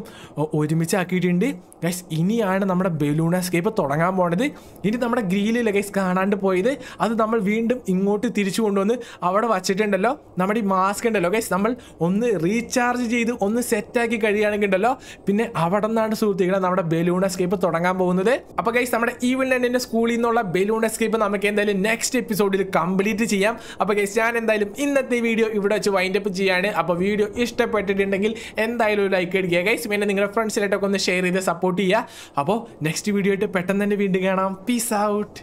ഒരുമിച്ചാക്കിയിട്ടുണ്ട് ഗൈസ് ഇനിയാണ് നമ്മുടെ ബലൂൺ എസ്കേപ്പ് തുടങ്ങാൻ പോണത് ഇനി നമ്മുടെ ഗ്രീലില്ല ഗൈസ് കാണാണ്ട് പോയത് അത് നമ്മൾ വീണ്ടും ഇങ്ങോട്ട് തിരിച്ചു കൊണ്ടുവന്ന് അവിടെ വച്ചിട്ടുണ്ടല്ലോ നമ്മുടെ ഈ മാസ്ക് ഉണ്ടല്ലോ ഗൈസ് നമ്മൾ ഒന്ന് റീചാർജ് ചെയ്ത് ഒന്ന് സെറ്റാക്കി കഴിയുകയാണെങ്കിൽ ഉണ്ടല്ലോ പിന്നെ അവിടെ നിന്നാണ് സുഹൃത്തുക്കളെ നമ്മുടെ ബലൂൺ എസ്കേപ്പ് തുടങ്ങാൻ പോകുന്നത് അപ്പോൾ ഗൈസ് നമ്മുടെ ഈ ലൻഡിൻ്റെ സ്കൂളിൽ നിന്നുള്ള ബലൂൺ എസ്കേപ്പ് നമുക്ക് എന്തായാലും നെക്സ്റ്റ് എപ്പിസോഡിൽ കംപ്ലീറ്റ് ചെയ്യാം അപ്പോൾ ഗൈസ് ഞാൻ എന്തായാലും ഇന്നത്തെ വീഡിയോ ഇവിടെ വെച്ച് വൈൻഡപ്പ് ചെയ്യാണ് അപ്പോൾ വീഡിയോ ഇഷ്ടപ്പെട്ടിട്ടുണ്ടെങ്കിൽ എന്തായാലും ഒരു ലൈക്ക് അടിക്കുക ഗൈസ് പിന്നെ നിങ്ങളുടെ ഫ്രണ്ട്സിലായിട്ടൊക്കെ ഒന്ന് ഷെയർ ചെയ്ത് സപ്പോർട്ട് ചെയ്യുക അപ്പോൾ നെക്സ്റ്റ് വീഡിയോ ആയിട്ട് പെട്ടെന്ന് തന്നെ വീണ്ടും കാണാം പീസ് ഔട്ട്